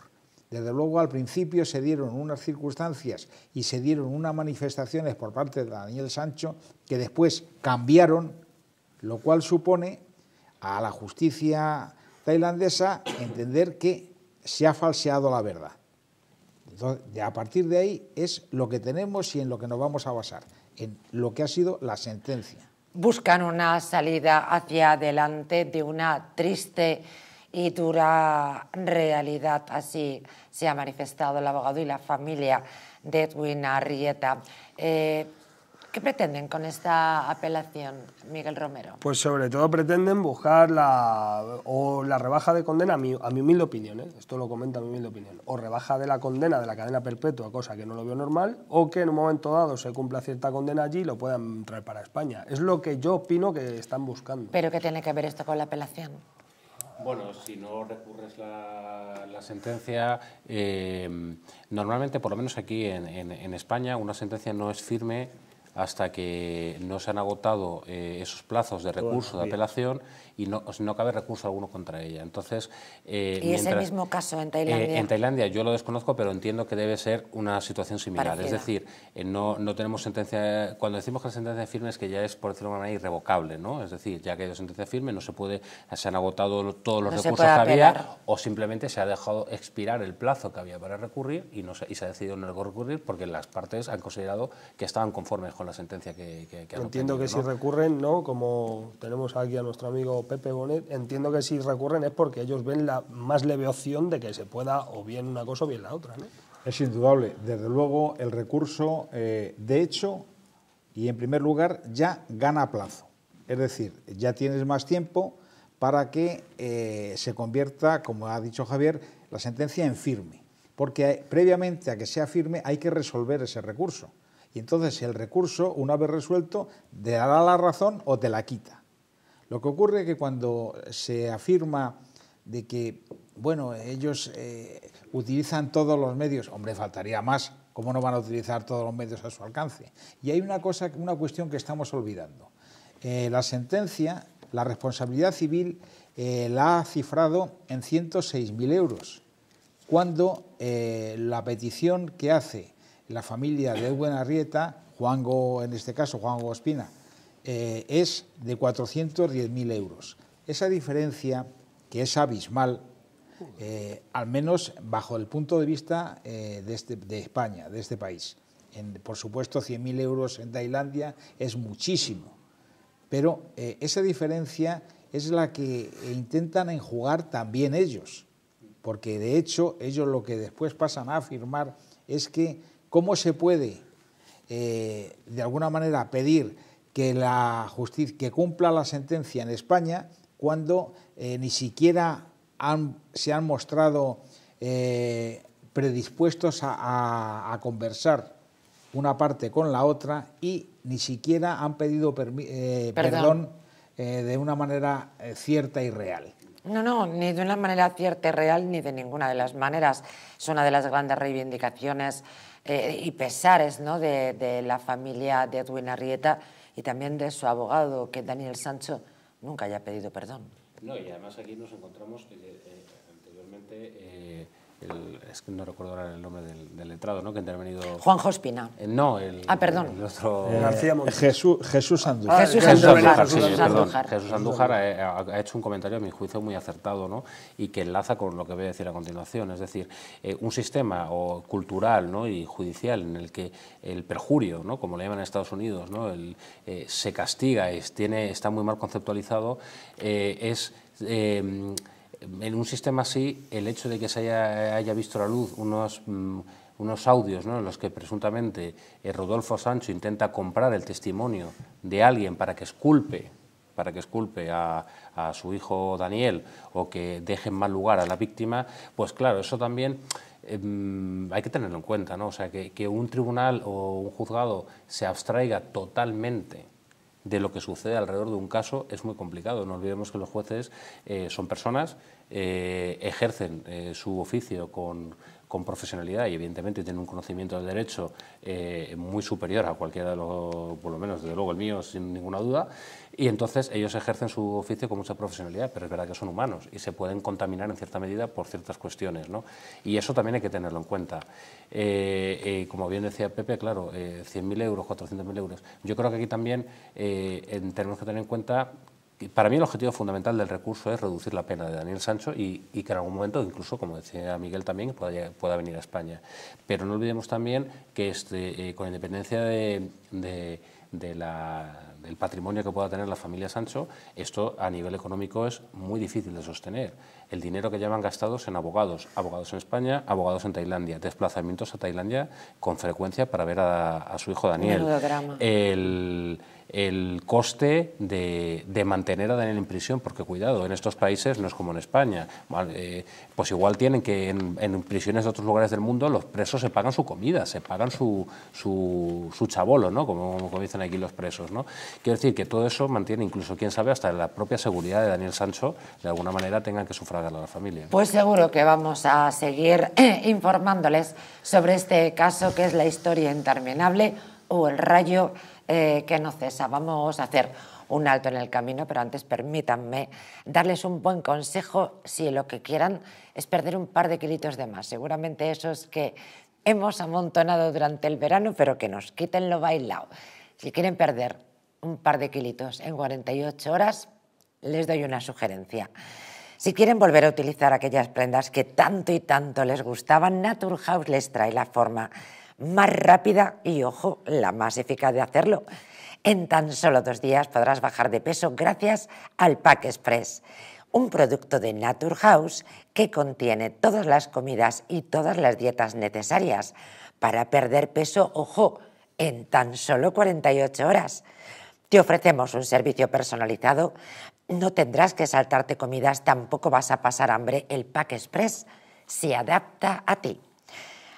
Desde luego al principio se dieron unas circunstancias y se dieron unas manifestaciones por parte de Daniel Sancho que después cambiaron, lo cual supone a la justicia tailandesa entender que se ha falseado la verdad. Entonces, a partir de ahí es lo que tenemos y en lo que nos vamos a basar en lo que ha sido la sentencia. Buscan una salida hacia adelante de una triste y dura realidad. Así se ha manifestado el abogado y la familia de Edwin Arrieta. Eh, ¿Qué pretenden con esta apelación, Miguel Romero? Pues sobre todo pretenden buscar la, o la rebaja de condena, a mi, humilde opinión, ¿eh? esto lo comenta mi humilde opinión, o rebaja de la condena de la cadena perpetua, cosa que no lo veo normal, o que en un momento dado se cumpla cierta condena allí y lo puedan traer para España. Es lo que yo opino que están buscando. ¿Pero qué tiene que ver esto con la apelación? Bueno, si no recurres la, la sentencia, eh, normalmente, por lo menos aquí en España, una sentencia no es firme hasta que no se han agotado eh, esos plazos de recurso de apelación y no, cabe recurso alguno contra ella. Entonces, eh, ¿Y es el mismo caso en Tailandia? Eh, en Tailandia yo lo desconozco, pero entiendo que debe ser una situación similar. Es decir, eh, no, no tenemos sentencia... Cuando decimos que la sentencia firme es que ya es, por decirlo de una manera, irrevocable, ¿no? Es decir, ya que hay sentencia firme, no se puede... Se han agotado todos los recursos que había o simplemente se ha dejado expirar el plazo que había para recurrir y, no se, y se ha decidido no recurrir porque las partes han considerado que estaban conformes con la sentencia que, que, que Entiendo que si recurren, ¿no? Como tenemos aquí a nuestro amigo Pepe Bonet, entiendo que si recurren es porque ellos ven la más leve opción de que se pueda o bien una cosa o bien la otra. Es indudable. Desde luego, el recurso, eh, de hecho, y en primer lugar, ya gana plazo. Es decir, ya tienes más tiempo para que eh, se convierta, como ha dicho Javier, la sentencia en firme. Porque previamente a que sea firme hay que resolver ese recurso. Y entonces el recurso, una vez resuelto, te dará la razón o te la quita. Lo que ocurre es que cuando se afirma de que, bueno, ellos eh, utilizan todos los medios, hombre, faltaría más, ¿cómo no van a utilizar todos los medios a su alcance? Y hay una cosa, una cuestión que estamos olvidando. Eh, la sentencia, la responsabilidad civil, eh, la ha cifrado en 106.000 euros, cuando la petición que hace la familia de Edwin Arrieta, en este caso, Juango Espina, eh, es de 410.000 euros. Esa diferencia, que es abismal, eh, al menos bajo el punto de vista eh, este, de, España, de este país. por supuesto, 100.000 euros en Tailandia es muchísimo, pero esa diferencia es la que intentan enjugar también ellos, porque de hecho ellos lo que después pasan a afirmar es que cómo se puede, de alguna manera, pedir que, la justicia, cumpla la sentencia en España cuando eh, ni siquiera se han mostrado eh, predispuestos a, conversar una parte con la otra y ni siquiera han pedido eh, perdón, de una manera cierta y real. No, no, ni de una manera cierta y real, ni de ninguna de las maneras. Es una de las grandes reivindicaciones y pesares ¿no? de, de, la familia de Edwin Arrieta, y también de su abogado, que Daniel Sancho nunca haya pedido perdón. No, y además aquí nos encontramos eh, eh, anteriormente eh, es que no recuerdo ahora el nombre del, letrado, ¿no? Que ha intervenido. Juan Jospina. Eh, no, el. Ah, perdón. Eh, eh, García Montes. Jesús, Andújar. Ah, Jesús, Andújar. Jesús Andújar, ha, hecho un comentario, a mi juicio, muy acertado, ¿no? Y que enlaza con lo que voy a decir a continuación. Es decir, un sistema cultural ¿no? y judicial en el que el perjurio, ¿no? como le llaman en Estados Unidos, ¿no? se castiga, es, tiene, está muy mal conceptualizado, es en un sistema así, el hecho de que se haya, visto la luz unos, mm, unos audios en los que presuntamente eh, Rodolfo Sancho intenta comprar el testimonio de alguien para que esculpe para que esculpe a, su hijo Daniel o que deje en mal lugar a la víctima, pues claro, eso también em, hay que tenerlo en cuenta, ¿no? O sea, que un tribunal o un juzgado se abstraiga totalmente de lo que sucede alrededor de un caso es muy complicado. No olvidemos que los jueces eh, son personas, eh, ejercen eh, su oficio con con profesionalidad y evidentemente tienen un conocimiento del derecho eh, muy superior a cualquiera de los, por lo menos desde luego el mío, sin ninguna duda, y entonces ellos ejercen su oficio con mucha profesionalidad, pero es verdad que son humanos y se pueden contaminar en cierta medida por ciertas cuestiones, ¿no? Y eso también hay que tenerlo en cuenta. Eh, eh, como bien decía Pepe, claro, 100.000 euros, 400.000 euros. Yo creo que aquí también tenemos que tener en cuenta para mí el objetivo fundamental del recurso es reducir la pena de Daniel Sancho y, que en algún momento, incluso, como decía Miguel también, pueda, venir a España. Pero no olvidemos también que este, eh, con independencia del patrimonio que pueda tener la familia Sancho, esto a nivel económico es muy difícil de sostener el dinero que llevan gastados en abogados, abogados en España, abogados en Tailandia, desplazamientos a Tailandia con frecuencia para ver a, su hijo Daniel, el, coste de, mantener a Daniel en prisión, porque cuidado, en estos países no es como en España, eh, pues igual tienen que en, prisiones de otros lugares del mundo los presos se pagan su comida, se pagan su, su, su chabolo, ¿no? Como, dicen aquí los presos. ¿no? Quiero decir que todo eso mantiene incluso, quién sabe, hasta la propia seguridad de Daniel Sancho, de alguna manera tengan que sufrir de la familia. Pues seguro que vamos a seguir informándoles sobre este caso que es la historia interminable o el rayo eh, que no cesa. Vamos a hacer un alto en el camino, pero antes permítanme darles un buen consejo si lo que quieran es perder un par de kilitos de más. Seguramente esos que hemos amontonado durante el verano, pero que nos quiten lo bailado. Si quieren perder un par de kilitos en 48 horas, les doy una sugerencia. Si quieren volver a utilizar aquellas prendas que tanto y tanto les gustaban, Naturhaus les trae la forma más rápida y, ojo, la más eficaz de hacerlo. En tan solo dos días podrás bajar de peso gracias al Pack Express, un producto de Naturhaus que contiene todas las comidas y todas las dietas necesarias para perder peso, ojo, en tan solo 48 horas. Te ofrecemos un servicio personalizado no tendrás que saltarte comidas, tampoco vas a pasar hambre. El Pack Express se adapta a ti.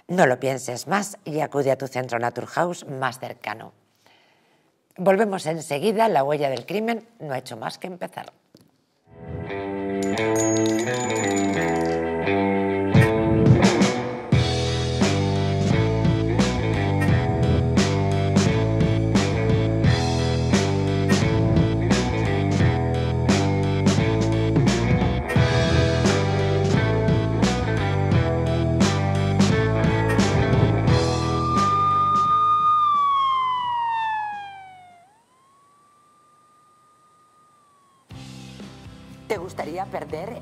No lo pienses más y acude a tu centro Naturhaus más cercano. Volvemos enseguida, la huella del crimen no ha hecho más que empezar.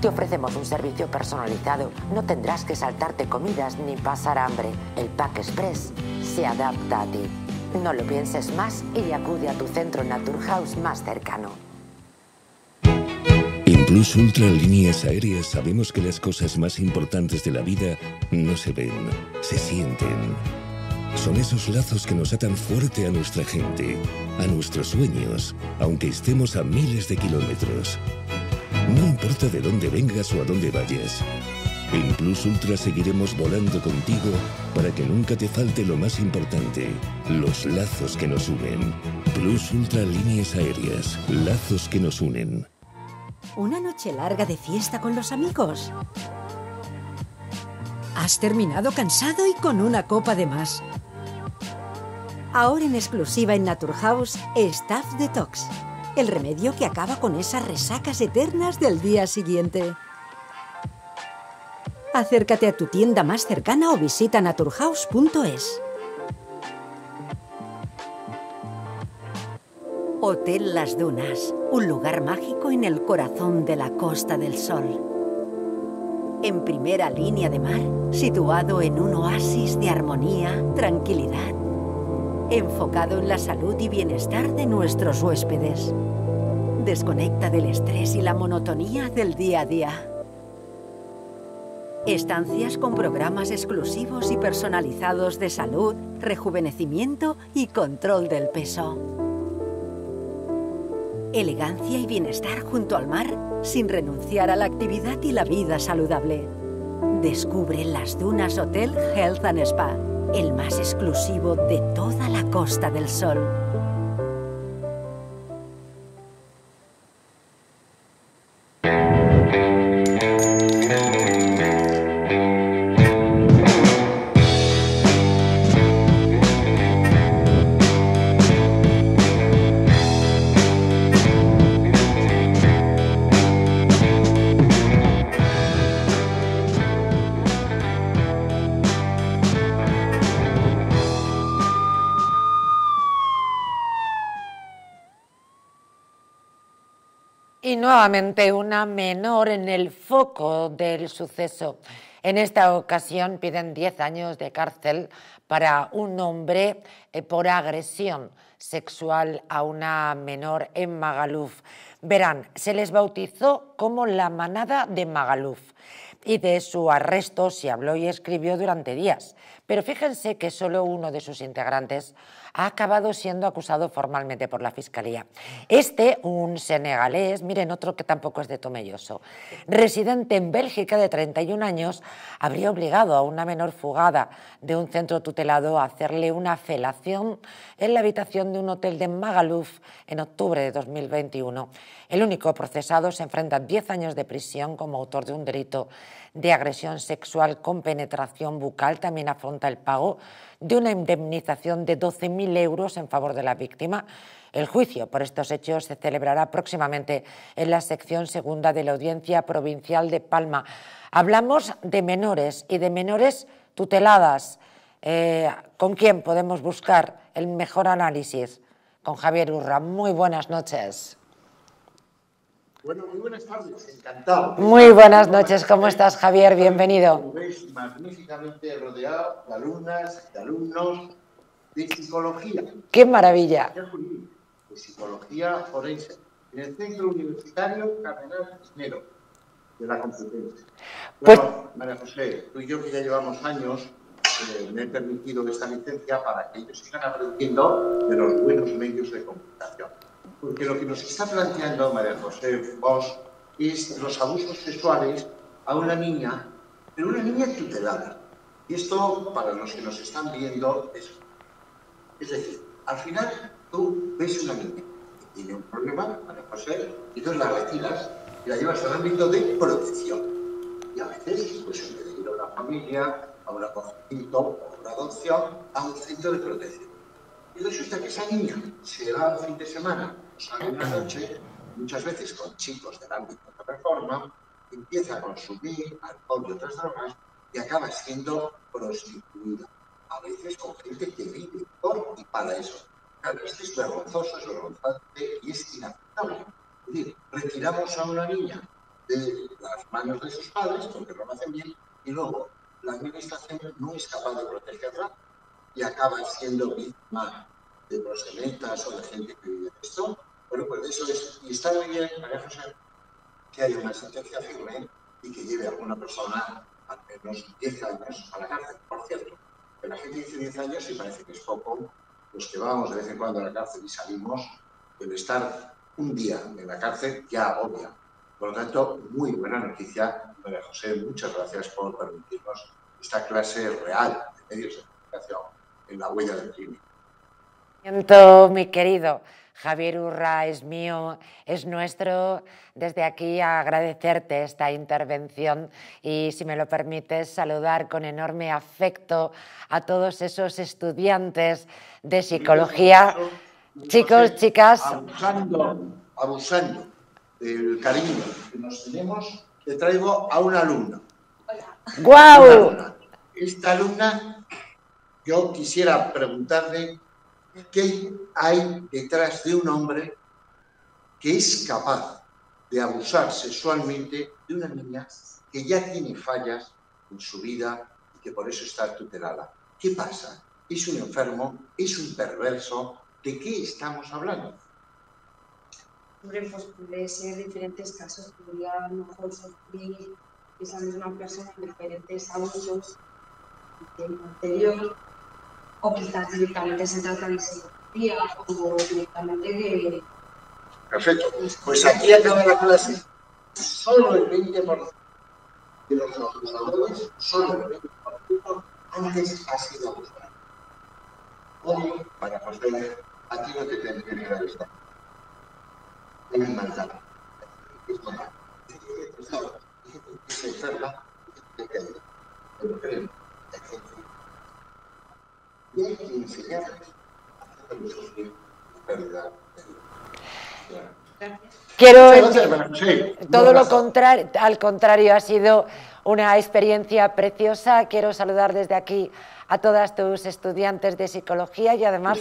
Te ofrecemos un servicio personalizado. No tendrás que saltarte comidas ni pasar hambre. El Pack Express se adapta a ti. No lo pienses más y acude a tu centro Naturhaus más cercano. Incluso Ultra Líneas Aéreas sabemos que las cosas más importantes de la vida no se ven, se sienten. Son esos lazos que nos atan fuerte a nuestra gente, a nuestros sueños, aunque estemos a miles de kilómetros. No importa de dónde vengas o a dónde vayas. En Plus Ultra seguiremos volando contigo para que nunca te falte lo más importante, los lazos que nos unen. Plus Ultra Líneas Aéreas, lazos que nos unen. Una noche larga de fiesta con los amigos. Has terminado cansado y con una copa de más. Ahora en exclusiva en Naturhaus, Staff Detox el remedio que acaba con esas resacas eternas del día siguiente. Acércate a tu tienda más cercana o visita naturhaus.es. Hotel Las Dunas, un lugar mágico en el corazón de la Costa del Sol. En primera línea de mar, situado en un oasis de armonía, tranquilidad enfocado en la salud y bienestar de nuestros huéspedes. Desconecta del estrés y la monotonía del día a día. Estancias con programas exclusivos y personalizados de salud, rejuvenecimiento y control del peso. Elegancia y bienestar junto al mar sin renunciar a la actividad y la vida saludable. Descubre las dunas Hotel Health and Spa el más exclusivo de toda la Costa del Sol. nuevamente una menor en el foco del suceso. En esta ocasión piden 10 años de cárcel para un hombre eh, por agresión sexual a una menor en Magaluf. Verán, se les bautizó como la manada de Magaluf y de su arresto se habló y escribió durante días. Pero fíjense que solo uno de sus integrantes ha acabado siendo acusado formalmente por la Fiscalía. Este, un senegalés, miren otro que tampoco es de Tomelloso, residente en Bélgica de 31 años, habría obligado a una menor fugada de un centro tutelado a hacerle una felación en la habitación de un hotel de Magaluf en octubre de 2021. El único procesado se enfrenta a 10 años de prisión como autor de un delito de agresión sexual con penetración bucal. También afronta el pago de una indemnización de 12.000 euros en favor de la víctima. El juicio por estos hechos se celebrará próximamente en la sección segunda de la Audiencia Provincial de Palma. Hablamos de menores y de menores tuteladas. Eh, ¿Con quién podemos buscar el mejor análisis? Con Javier Urra. Muy buenas noches. Bueno, muy buenas tardes, encantado. Muy buenas noches, ¿cómo estás, Javier? Bienvenido. Como magníficamente rodeado de alumnas, de alumnos de psicología. ¡Qué maravilla! De psicología forense, en el Centro Universitario Cardenal Cisnero, de la Competencia. bueno, pues- María José, tú y yo que ya llevamos años, eh, me he permitido esta licencia para que ellos sigan aprendiendo de los buenos medios de comunicación porque lo que nos está planteando María José Vos es los abusos sexuales a una niña, pero una niña tutelada. Y esto, para los que nos están viendo, es, es decir, al final tú ves una niña que tiene un problema, María José, y entonces la retiras y la llevas al ámbito de protección. Y a veces, pues en vez de ir a una familia, a un acogimiento, a una adopción, a un centro de protección. Y resulta que esa niña se va al fin de semana sale una noche, muchas veces con chicos del ámbito de la reforma, empieza a consumir alcohol y otras drogas y acaba siendo prostituida. A veces con gente que vive por y para eso. es vergonzoso, es vergonzante y es inaceptable. retiramos a una niña de las manos de sus padres porque no lo hacen bien y luego la administración no es capaz de protegerla y acaba siendo víctima de proseletas o de gente que vive de esto bueno, pues eso es, y está muy bien, María José, que haya una sentencia firme y que lleve a alguna persona al menos 10 años a la cárcel, por cierto. Que la gente dice 10 años y parece que es poco, los que vamos de vez en cuando a la cárcel y salimos, el estar un día en la cárcel ya obvia. Por lo tanto, muy buena noticia, María José, muchas gracias por permitirnos esta clase real de medios de comunicación en la huella del crimen. Siento, mi querido. Javier Urra es mío, es nuestro. Desde aquí agradecerte esta intervención y, si me lo permites, saludar con enorme afecto a todos esos estudiantes de psicología. Chicos, chicas. Abusando, del cariño que nos tenemos, te traigo a una alumna. ¡Guau! Esta alumna, yo quisiera preguntarle qué hay detrás de un hombre que es capaz de abusar sexualmente de una niña que ya tiene fallas en su vida y que por eso está tutelada. ¿Qué pasa? ¿Es un enfermo? ¿Es un perverso? ¿De qué estamos hablando? Hombre, pues puede ser diferentes casos. Podría a lo mejor sufrir esa persona en diferentes abusos del anterior o quizás directamente se trata de psicología o directamente de... Perfecto. Pues aquí acaba la clase. Solo el 20% de los trabajadores, solo el 20% antes ha sido buscado. Hoy, para poder a ti no te tendría que avisar. Hay un Es normal. Si se enferma, que tener. Pero gente Quiero todo lo contrario, al contrario, ha sido una experiencia preciosa. Quiero saludar desde aquí a todas tus estudiantes de psicología y además,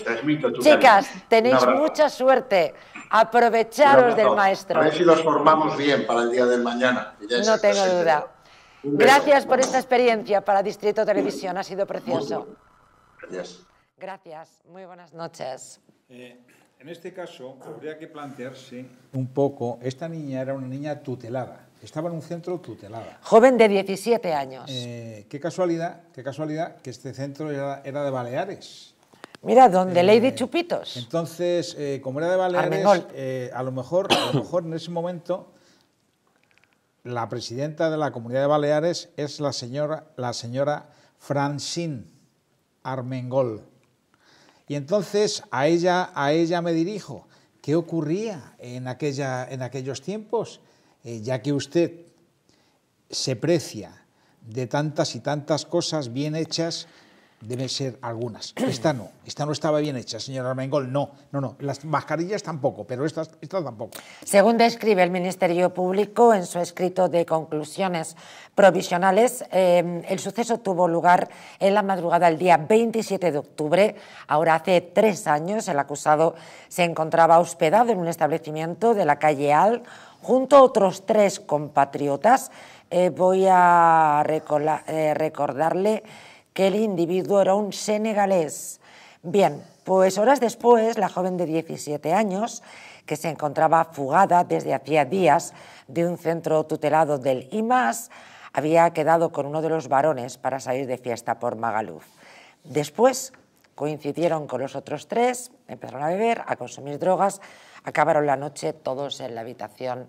chicas, tenéis mucha suerte. Aprovecharos del maestro. A ver si los formamos bien para el día de mañana. No tengo este duda. Gracias por esta experiencia para Distrito Televisión, ha sido precioso. Gracias. Muy buenas noches. Eh, en este caso, habría que plantearse un poco, esta niña era una niña tutelada, estaba en un centro tutelada. Joven de 17 años. Eh, qué casualidad, qué casualidad que este centro era, de Baleares. Mira, donde eh, Lady Chupitos. Entonces, como era de Baleares, a, lo mejor, a lo mejor en ese momento la presidenta de la Comunidad de Baleares es la señora, la señora Francine. Armengol. Y entonces a ella, a ella me dirijo. ¿Qué ocurría en, aquella, en aquellos tiempos? Eh, ya que usted se precia de tantas y tantas cosas bien hechas deben ser algunas. Esta no, esta no estaba bien hecha, señora Armengol, no, no, no. Las mascarillas tampoco, pero esta tampoco. Según describe el Ministerio Público en su escrito de conclusiones provisionales, eh, el suceso tuvo lugar en la madrugada del día 27 de octubre. Ahora hace tres años el acusado se encontraba hospedado en un establecimiento de la calle Al junto a otros tres compatriotas. Eh, voy a eh, recordarle el individuo era un senegalés. Bien, pues horas después, la joven de 17 años, que se encontraba fugada desde hacía días de un centro tutelado del IMAS, había quedado con uno de los varones para salir de fiesta por Magaluf. Después coincidieron con los otros tres, empezaron a beber, a consumir drogas, acabaron la noche todos en la habitación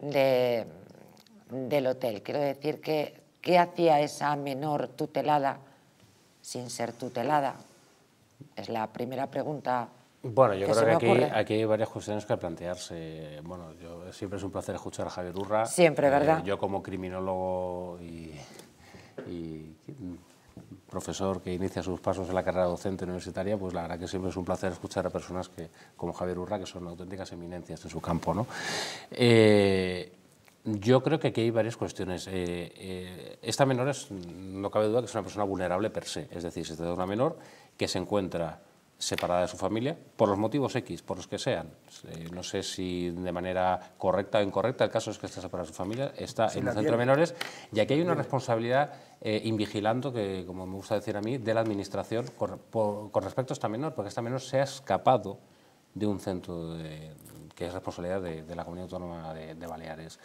del hotel. Quiero decir que, ¿qué hacía esa menor tutelada sin ser tutelada? Es la primera pregunta. Bueno, yo creo que aquí, hay varias cuestiones que plantearse. Bueno, yo, siempre es un placer escuchar a Javier Urra. Siempre, eh, ¿verdad? yo como criminólogo y, profesor que inicia sus pasos en la carrera docente universitaria, pues la verdad que siempre es un placer escuchar a personas que, como Javier Urra, que son auténticas eminencias en su campo. ¿no? Eh, yo creo que aquí hay varias cuestiones. Eh, eh, esta menor es, no cabe duda que es una persona vulnerable per se, es decir, se trata de una menor que se encuentra separada de su familia por los motivos X, por los que sean. Eh, no sé si de manera correcta o incorrecta, el caso es que está separada de su familia, está en un centro de menores, y aquí hay una responsabilidad eh, invigilando, que como me gusta decir a mí, de la administración con, con respecto a esta menor, porque esta menor se ha escapado de un centro de, que es responsabilidad de, la Comunidad Autónoma de, Baleares.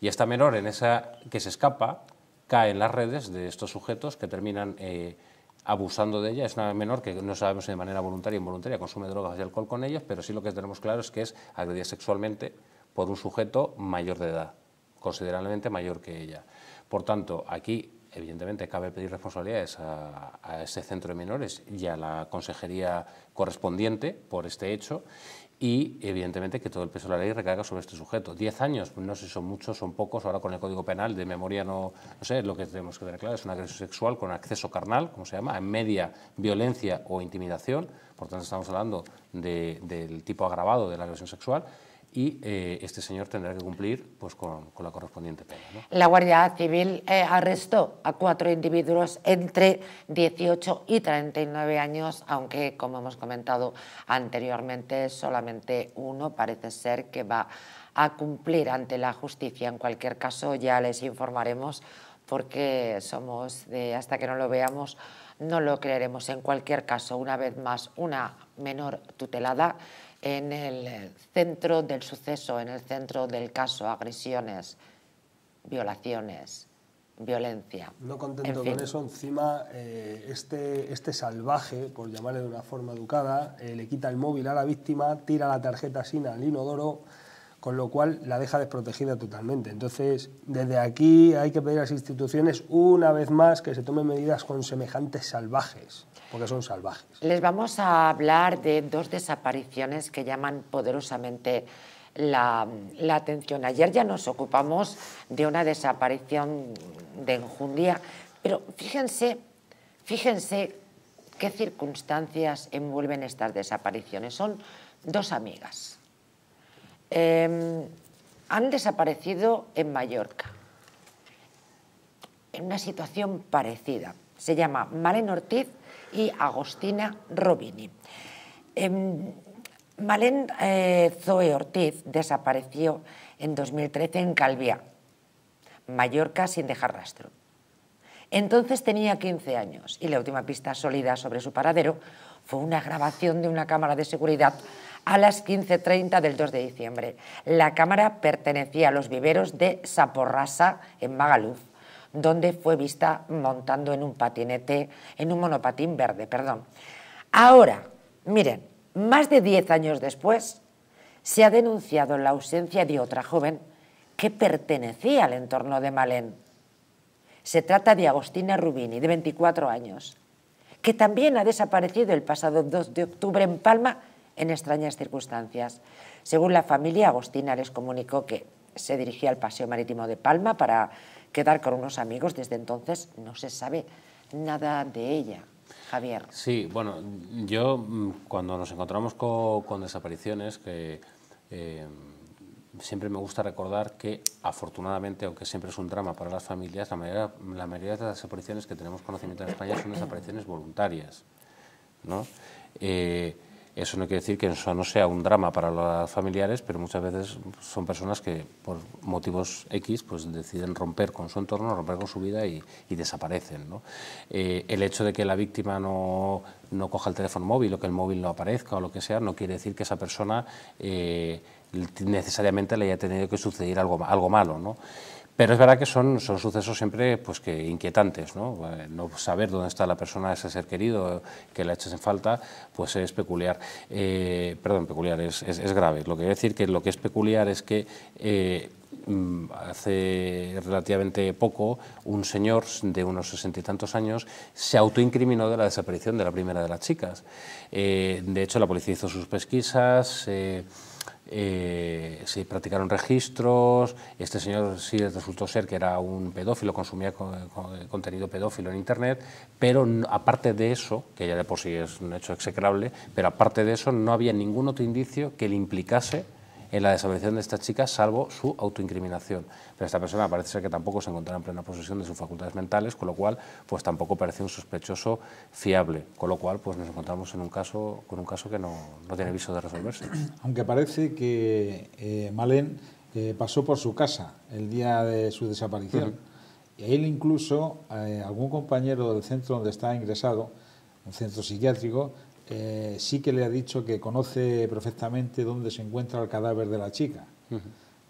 Y esta menor, en esa que se escapa, cae en las redes de estos sujetos que terminan eh, abusando de ella. Es una menor que no sabemos si de manera voluntaria o involuntaria consume drogas y alcohol con ellos, pero sí lo que tenemos claro es que es agredida sexualmente por un sujeto mayor de edad, considerablemente mayor que ella. Por tanto, aquí evidentemente cabe pedir responsabilidades a, a, ese centro de menores y a la consejería correspondiente por este hecho y evidentemente que todo el peso de la ley recaiga sobre este sujeto. Diez años, no sé si son muchos, son pocos, ahora con el Código Penal de memoria no, sé, lo que tenemos que tener claro es una agresión sexual con acceso carnal, como se llama, en media violencia o intimidación, por tanto estamos hablando del tipo agravado de la agresión sexual, y eh, este señor tendrá que cumplir pues, con, la correspondiente pena. La Guardia Civil eh, arrestó a cuatro individuos entre 18 y 39 años, aunque, como hemos comentado anteriormente, solamente uno parece ser que va a cumplir ante la justicia. En cualquier caso, ya les informaremos porque somos de hasta que no lo veamos no lo creeremos. En cualquier caso, una vez más, una menor tutelada en el centro del suceso, en el centro del caso, agresiones, violaciones, violencia. No contento con eso, encima eh, este, este, salvaje, por llamarle de una forma educada, eh, le quita el móvil a la víctima, tira la tarjeta sin al inodoro, con lo cual la deja desprotegida totalmente. Entonces, desde aquí hay que pedir a las instituciones una vez más que se tomen medidas con semejantes salvajes porque son salvajes. Les vamos a hablar de dos desapariciones que llaman poderosamente la, atención. Ayer ya nos ocupamos de una desaparición de enjundía. pero fíjense, fíjense qué circunstancias envuelven estas desapariciones. Son dos amigas. Em, han desaparecido en Mallorca, en una situación parecida. Se llama Malen Ortiz y Agostina Robini. Em, Malén eh, Zoe Ortiz desapareció en 2013 en Calviá, Mallorca, sin dejar rastro. Entonces tenía 15 años y la última pista sólida sobre su paradero fue una grabación de una cámara de seguridad a las 15.30 del 2 de diciembre. La cámara pertenecía a los viveros de Saporrasa, en Magaluf donde fue vista montando en un patinete, en un monopatín verde, perdón. Ahora, miren, más de 10 años después, se ha denunciado la ausencia de otra joven que pertenecía al entorno de Malén. Se trata de Agostina Rubini, de 24 años, que también ha desaparecido el pasado 2 de octubre en Palma en extrañas circunstancias. Según la familia, Agostina les comunicó que se dirigía al Paseo Marítimo de Palma para quedar con unos amigos. Desde entonces no se sabe nada de ella. Javier. Sí, bueno, yo mm, cuando nos encontramos con, desapariciones, que eh, siempre me gusta recordar que afortunadamente, aunque siempre es un drama para las familias, la mayoría, la mayoría de las desapariciones que tenemos conocimiento en España son desapariciones voluntarias. ¿no? Eh, eso no quiere decir que eso no sea un drama para los familiares, pero muchas veces son personas que por motivos X pues deciden romper con su entorno, romper con su vida y, desaparecen. Eh, el hecho de que la víctima no, no, coja el teléfono móvil o que el móvil no aparezca o lo que sea, no quiere decir que esa persona eh, necesariamente le haya tenido que suceder algo, algo malo. ¿no? Pero es verdad que son, son sucesos siempre pues, que inquietantes, ¿no? Eh, saber dónde está la persona, ese ser querido, que le eches en falta, pues es peculiar. Eh, perdón, peculiar, es, grave. Lo que quiero decir que lo que es peculiar es que eh, mm, hace relativamente poco un señor de unos sesenta y tantos años se autoincriminó de la desaparición de la primera de las chicas. de hecho, la policía hizo sus pesquisas eh, se practicaron registros, este señor sí resultó ser que era un pedófilo, consumía contenido pedófilo en Internet, pero aparte de eso, que ya de por sí es un hecho execrable, pero aparte de eso no había ningún otro indicio que le implicase en la desaparición de esta chica, salvo su autoincriminación esta persona parece ser que tampoco se encontraba en plena posesión de sus facultades mentales, con lo cual pues tampoco parece un sospechoso fiable, con lo cual pues nos encontramos en un caso, con un caso que no, tiene viso de resolverse. Aunque parece que eh, Malén eh, pasó por su casa el día de su desaparición. él incluso, eh, algún compañero del centro donde está ingresado, un centro psiquiátrico, sí que le ha dicho que conoce perfectamente dónde se encuentra el cadáver de la chica.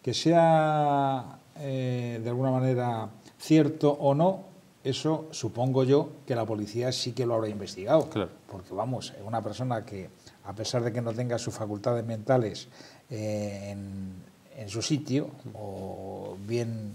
Que sea eh, de alguna manera cierto o no, eso supongo yo que la policía sí que lo habrá investigado. Porque vamos, una persona que, a pesar de que no tenga sus facultades mentales eh, en, su sitio, o bien...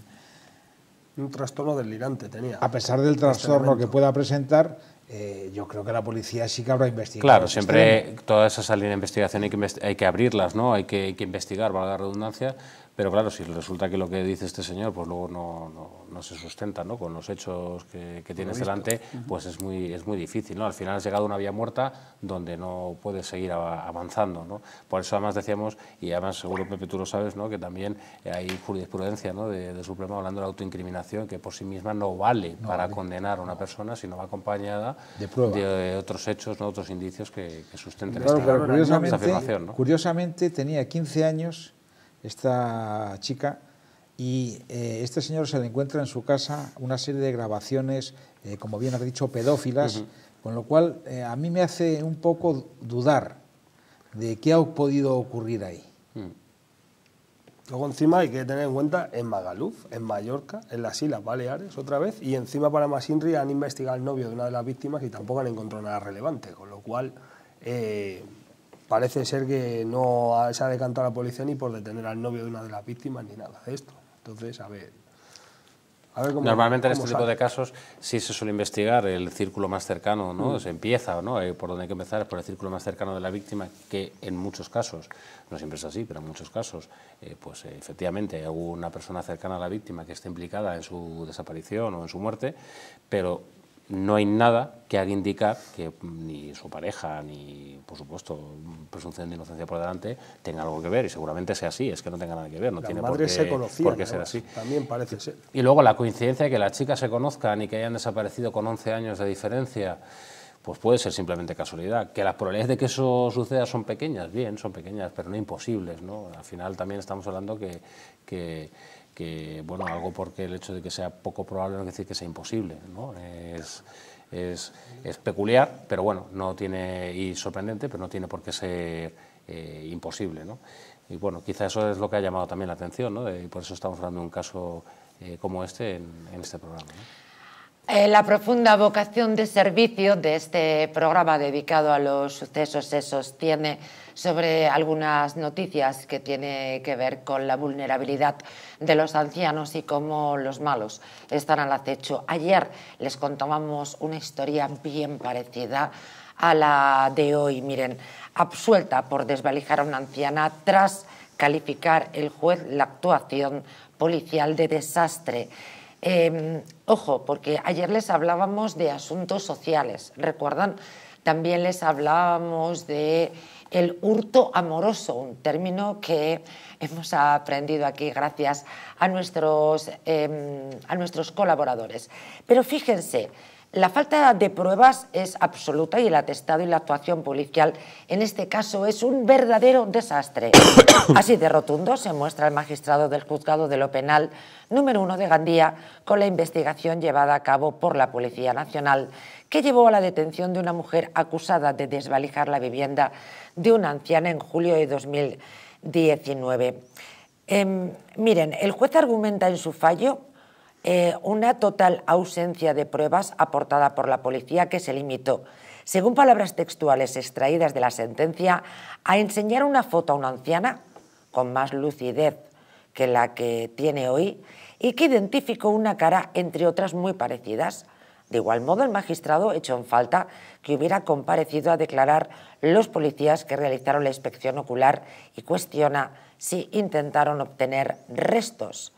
Un trastorno delirante tenía. A pesar del este trastorno que pueda presentar, eh, yo creo que la policía sí que habrá investigado. Claro, siempre todas esas salida de investigación hay que, hay que abrirlas, ¿no? Hay que, hay que investigar, valga la redundancia, pero claro, si resulta que lo que dice este señor pues luego no, se sustenta ¿no? con los hechos que, que tienes delante, pues es muy, es muy difícil. ¿no? Al final has llegado a una vía muerta donde no puedes seguir avanzando. ¿no? Por eso además decíamos, y además seguro Pepe tú lo sabes, ¿no? que también hay jurisprudencia ¿no? de, hablando de la autoincriminación que por sí misma no vale para condenar a una persona si no va acompañada de, otros hechos, ¿no? otros indicios que, que sustenten esta, afirmación. Curiosamente tenía 15 años esta chica, y eh, este señor se le encuentra en su casa una serie de grabaciones, eh, como bien has dicho, pedófilas, con lo cual eh, a mí me hace un poco dudar de qué ha podido ocurrir ahí. Mm. Luego encima hay que tener en cuenta en Magaluf, en Mallorca, en las Islas Baleares otra vez, y encima para Masinri han investigado al novio de una de las víctimas y tampoco han encontrado nada relevante, con lo cual parece ser que no se ha decantado la policía ni por detener al novio de una de las víctimas ni nada de esto. Entonces, a ver. Normalmente en este tipo de casos sí se suele investigar el círculo más cercano, ¿no? Mm. Se empieza, ¿no? Eh, por donde hay que empezar es por el círculo más cercano de la víctima, que en muchos casos, no siempre es así, pero en muchos casos, eh, pues eh, efectivamente hay alguna persona cercana a la víctima que esté implicada en su desaparición o en su muerte, pero no hay nada que haga indicar que mm, ni su pareja, ni, por supuesto, presunción de inocencia por delante, tenga algo que ver, y seguramente sea así, es que no tenga nada que ver, no tiene por qué, ser así. También parece Y luego la coincidencia de que las chicas se conozcan y que hayan desaparecido con 11 años de diferencia, pues puede ser simplemente casualidad. Que las probabilidades de que eso suceda son pequeñas, bien, son pequeñas, pero no imposibles, ¿no? Al final también estamos hablando que que, bueno, algo porque el hecho de que sea poco probable no quiere decir que sea imposible, ¿no? Es, peculiar, pero bueno, no tiene, y sorprendente, pero no tiene por qué ser eh, imposible, ¿no? Y bueno, quizá eso es lo que ha llamado también la atención, ¿no? Y por eso estamos hablando de un caso eh, como este en, este programa. Eh, la profunda vocación de servicio de este programa dedicado a los sucesos se sostiene sobre algunas noticias que tiene que ver con la vulnerabilidad de los ancianos y cómo los malos están al acecho. Ayer les contábamos una historia bien parecida a la de hoy. Miren, absuelta por desvalijar a una anciana tras calificar el juez la actuación policial de desastre. Em, Ojo, porque ayer les hablábamos de asuntos sociales, ¿recuerdan? También les hablábamos de el hurto amoroso, un término que hemos aprendido aquí gracias a nuestros, em, a nuestros colaboradores. Pero fíjense, la falta de pruebas es absoluta y el atestado y la actuación policial en este caso es un verdadero desastre. Así de rotundo se muestra el magistrado del juzgado de lo penal número uno de Gandía con la investigación llevada a cabo por la Policía Nacional que llevó a la detención de una mujer acusada de desvalijar la vivienda de una anciana en julio de 2019. Em, miren, el juez argumenta en su fallo eh, una total ausencia de pruebas aportada por la policía que se limitó, según palabras textuales extraídas de la sentencia, a enseñar una foto a una anciana con más lucidez que la que tiene hoy y que identificó una cara entre otras muy parecidas. De igual modo, el magistrado echó en falta que hubiera comparecido a declarar los policías que realizaron la inspección ocular y cuestiona si intentaron obtener restos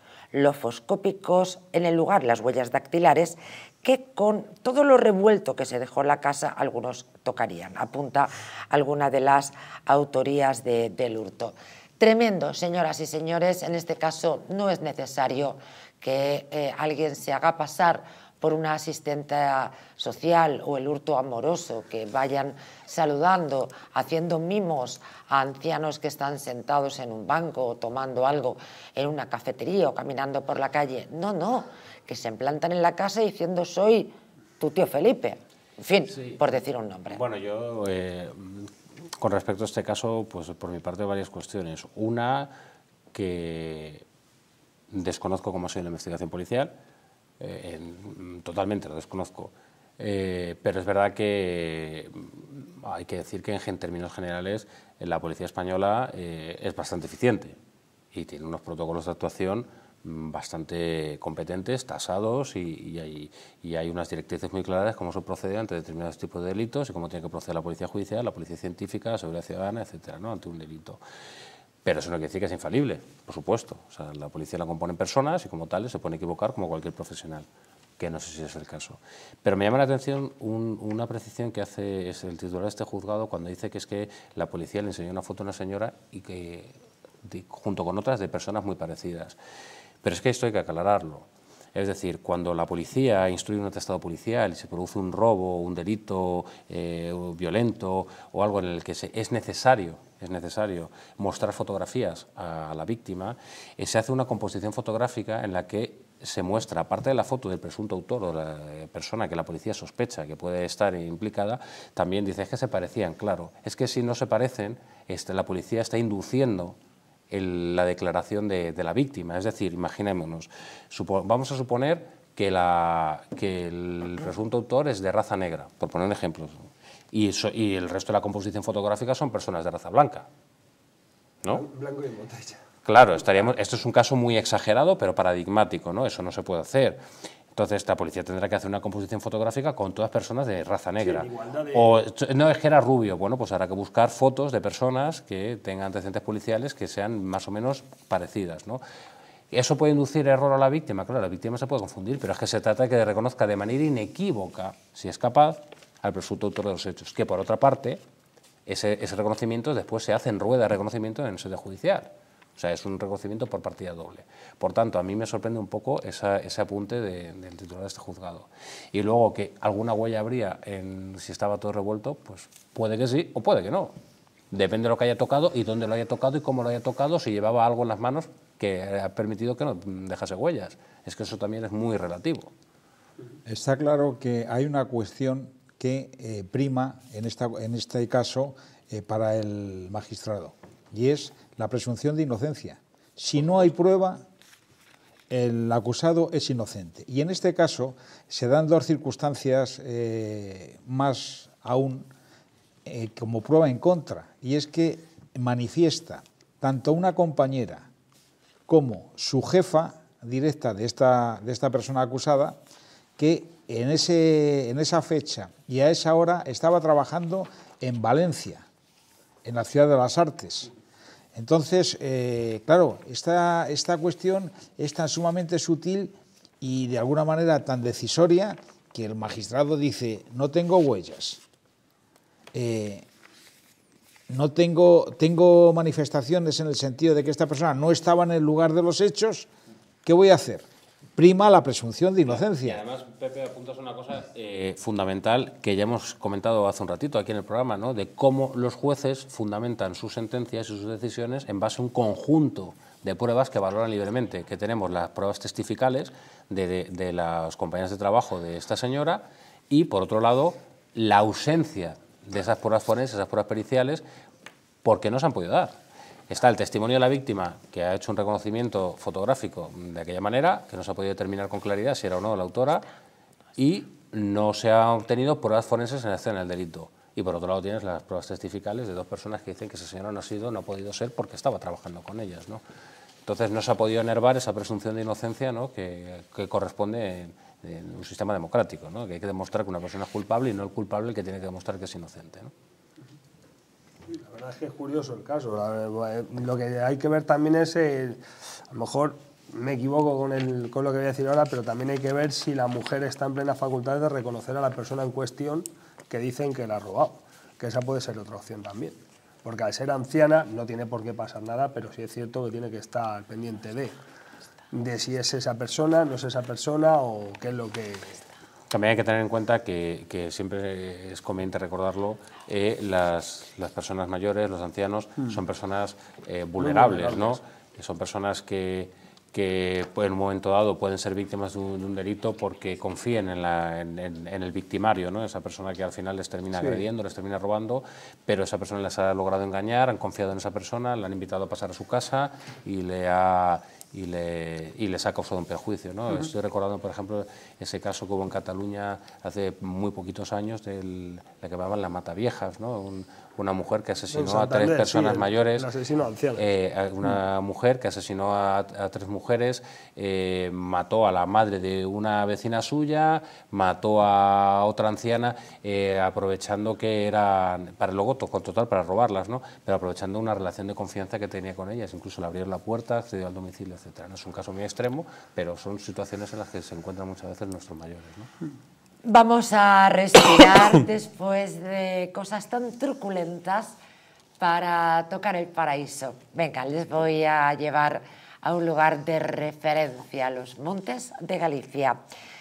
foscópicos en el lugar las huellas dactilares, que con todo lo revuelto que se dejó la casa algunos tocarían, apunta alguna de las autorías del hurto. Tremendo, señoras y señores, en este caso no es necesario que eh, alguien se haga pasar por una asistente social o el hurto amoroso, que vayan saludando, haciendo mimos a ancianos que están sentados en un banco o tomando algo en una cafetería o caminando por la calle. No, no, que se implantan en la casa diciendo soy tu tío Felipe. En fin, por decir un nombre. Bueno, yo eh, con respecto a este caso, pues por mi parte varias cuestiones. Una, que desconozco cómo ha sido la investigación policial eh, mm, totalmente, lo desconozco. Eh, pero es verdad que mm, hay que decir que en términos generales eh, la policía española es bastante eficiente y tiene unos protocolos de actuación mm, bastante competentes, tasados y, hay, y, hay, unas directrices muy claras de cómo se procede ante determinados tipos de delitos y cómo tiene que proceder la policía judicial, la policía científica, la seguridad ciudadana, etcétera, ¿no? ante un delito. Pero eso no quiere decir que es infalible, por supuesto. O sea, la policía la componen personas y como tales se pueden equivocar como cualquier profesional, que no sé si es el caso. Pero me llama la atención una precisión que hace el titular de este juzgado cuando dice que es que la policía le enseñó una foto a una señora y que junto con otras de personas muy parecidas. Pero es que esto hay que aclararlo. Es decir, cuando la policía instruye un atestado policial y se produce un robo, un delito eh, violento o algo en el que se, es necesario es necesario mostrar fotografías a la víctima, eh, se hace una composición fotográfica en la que se muestra, aparte de la foto del presunto autor o la eh, persona que la policía sospecha que puede estar implicada, también dice que se parecían, claro. Es que si no se parecen, este, la policía está induciendo la declaración de, la víctima. Es decir, imaginémonos, vamos a suponer que, la, que el presunto autor es de raza negra, por poner un ejemplo, y, y el resto de la composición fotográfica son personas de raza blanca. ¿no? Blanco y montaña. Claro, estaríamos, esto es un caso muy exagerado, pero paradigmático, ¿no? Eso no se puede hacer. Entonces, la policía tendrá que hacer una composición fotográfica con todas personas de raza negra. O no es que era rubio, bueno, pues habrá que buscar fotos de personas que tengan antecedentes policiales que sean más o menos parecidas, Eso puede inducir error a la víctima, claro, la víctima se puede confundir, pero es que se trata de que reconozca de manera inequívoca, si es capaz, al presunto autor de los hechos. Que por otra parte, ese, ese reconocimiento después se hace en rueda de reconocimiento en sede judicial. O sea, es un reconocimiento por partida doble. Por tanto, a mí me sorprende un poco ese apunte del titular de este juzgado. Y luego que alguna huella habría en si estaba todo revuelto, pues puede que sí o puede que no. Depende de lo que haya tocado y dónde lo haya tocado y cómo lo haya tocado, si llevaba algo en las manos que ha permitido que no dejase huellas. Es que eso también es muy relativo. Está claro que hay una cuestión que eh, prima en, esta, en este caso eh, para el magistrado y es la presunción de inocencia. Si no hay prueba, el acusado es inocente. Y en este caso se dan dos circunstancias eh, más aún eh, como prueba en contra, y es que manifiesta tanto una compañera como su jefa directa de esta, de esta persona acusada que en, ese, en esa fecha y a esa hora estaba trabajando en Valencia, en la ciudad de las artes entonces, eh, claro, esta, cuestión es tan sumamente sutil y de alguna manera tan decisoria que el magistrado dice, no tengo huellas, eh, no tengo, tengo manifestaciones en el sentido de que esta persona no estaba en el lugar de los hechos, ¿qué voy a hacer? prima la presunción de inocencia. además, Pepe, apuntas una cosa eh, fundamental que ya hemos comentado hace un ratito aquí en el programa, ¿no? de cómo los jueces fundamentan sus sentencias y sus decisiones en base a un conjunto de pruebas que valoran libremente, que tenemos las pruebas testificales de, de, de las compañías de trabajo de esta señora y, por otro lado, la ausencia de esas pruebas forenses, esas pruebas periciales, porque no se han podido dar. Está el testimonio de la víctima, que ha hecho un reconocimiento fotográfico de aquella manera, que no se ha podido determinar con claridad si era o no la autora, y no se han obtenido pruebas forenses en la escena del delito. Y por otro lado tienes las pruebas testificales de dos personas que dicen que esa señora no ha sido, no ha podido ser porque estaba trabajando con ellas. Entonces no se ha podido enervar esa presunción de inocencia que, corresponde en, un sistema democrático, que hay que demostrar que una persona es culpable y no el culpable el que tiene que demostrar que es inocente. La verdad es que es curioso el caso. Eh, lo que hay que ver también es, eh, a lo mejor me equivoco con, el, con, lo que voy a decir ahora, pero también hay que ver si la mujer está en plena facultad de reconocer a la persona en cuestión que dicen que la ha robado, que esa puede ser otra opción también. Porque al ser anciana no tiene por qué pasar nada, pero sí es cierto que tiene que estar pendiente de, de si es esa persona, no es esa persona o qué es lo que... También hay que tener en cuenta que, siempre es conveniente recordarlo, eh, las, personas mayores, los ancianos, mm. son personas eh, vulnerables, ¿no? Son personas que, en un momento dado pueden ser víctimas de un, delito porque confíen en, la, en, el victimario, ¿no? esa persona que al final les termina agrediendo, les termina robando, pero esa persona les ha logrado engañar, han confiado en esa persona, la han invitado a pasar a su casa y le ha y le, y le saca todo un perjuicio. ¿no? Estoy recordando, por ejemplo, ese caso que hubo en Cataluña hace muy poquitos años, del, la que llamaban las mataviejas, ¿no? una mujer que asesinó pues a tres personas mayores, eh, una mm. mujer que asesinó a, tres mujeres, eh, mató a la madre de una vecina suya, mató a otra anciana, eh, aprovechando que era, para luego con total para robarlas, ¿no? pero aprovechando una relación de confianza que tenía con ellas, incluso le abrieron la puerta, accedió al domicilio, etc. No es un caso muy extremo, pero son situaciones en las que se encuentran muchas veces nuestros mayores. ¿no? Mm. Vamos a respirar después de cosas tan truculentas para tocar el paraíso. Venga, les voy a llevar a un lugar de referencia, los Montes de Galicia.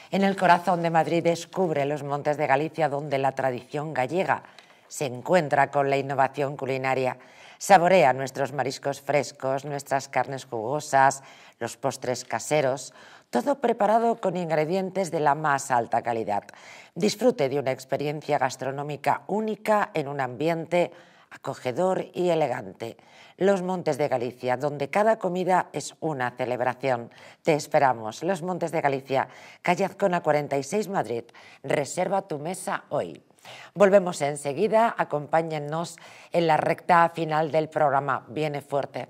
En el corazón de Madrid descubre los Montes de Galicia, donde la tradición gallega se encuentra con la innovación culinaria. Saborea nuestros mariscos frescos, nuestras carnes jugosas, los postres caseros todo preparado con ingredientes de la más alta calidad. Disfrute de una experiencia gastronómica única en un ambiente acogedor y elegante. Los Montes de Galicia, donde cada comida es una celebración. Te esperamos. Los Montes de Galicia, calle Azcona 46 Madrid. Reserva tu mesa hoy. Volvemos enseguida. Acompáñennos en la recta final del programa. Viene fuerte.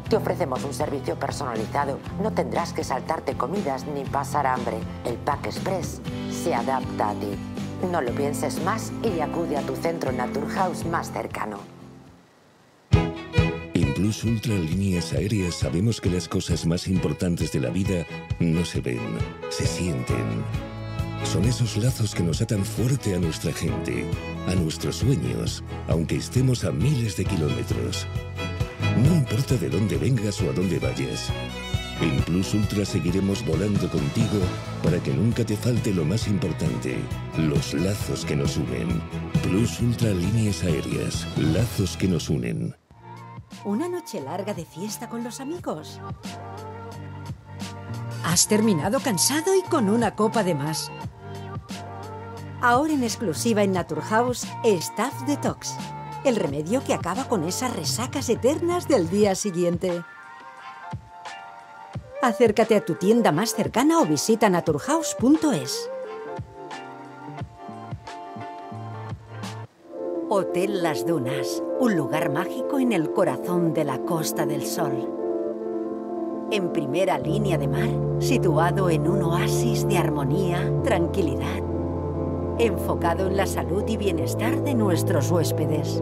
Te ofrecemos un servicio personalizado. No tendrás que saltarte comidas ni pasar hambre. El Pack Express se adapta a ti. No lo pienses más y acude a tu centro Naturhaus más cercano. En Plus Ultra Líneas Aéreas sabemos que las cosas más importantes de la vida no se ven, se sienten. Son esos lazos que nos atan fuerte a nuestra gente, a nuestros sueños, aunque estemos a miles de kilómetros. No importa de dónde vengas o a dónde vayas. En Plus Ultra seguiremos volando contigo para que nunca te falte lo más importante, los lazos que nos unen. Plus Ultra Líneas Aéreas, lazos que nos unen. Una noche larga de fiesta con los amigos. Has terminado cansado y con una copa de más. Ahora en exclusiva en Naturhaus, Staff Detox el remedio que acaba con esas resacas eternas del día siguiente. Acércate a tu tienda más cercana o visita naturhaus.es. Hotel Las Dunas, un lugar mágico en el corazón de la Costa del Sol. En primera línea de mar, situado en un oasis de armonía, tranquilidad, enfocado en la salud y bienestar de nuestros huéspedes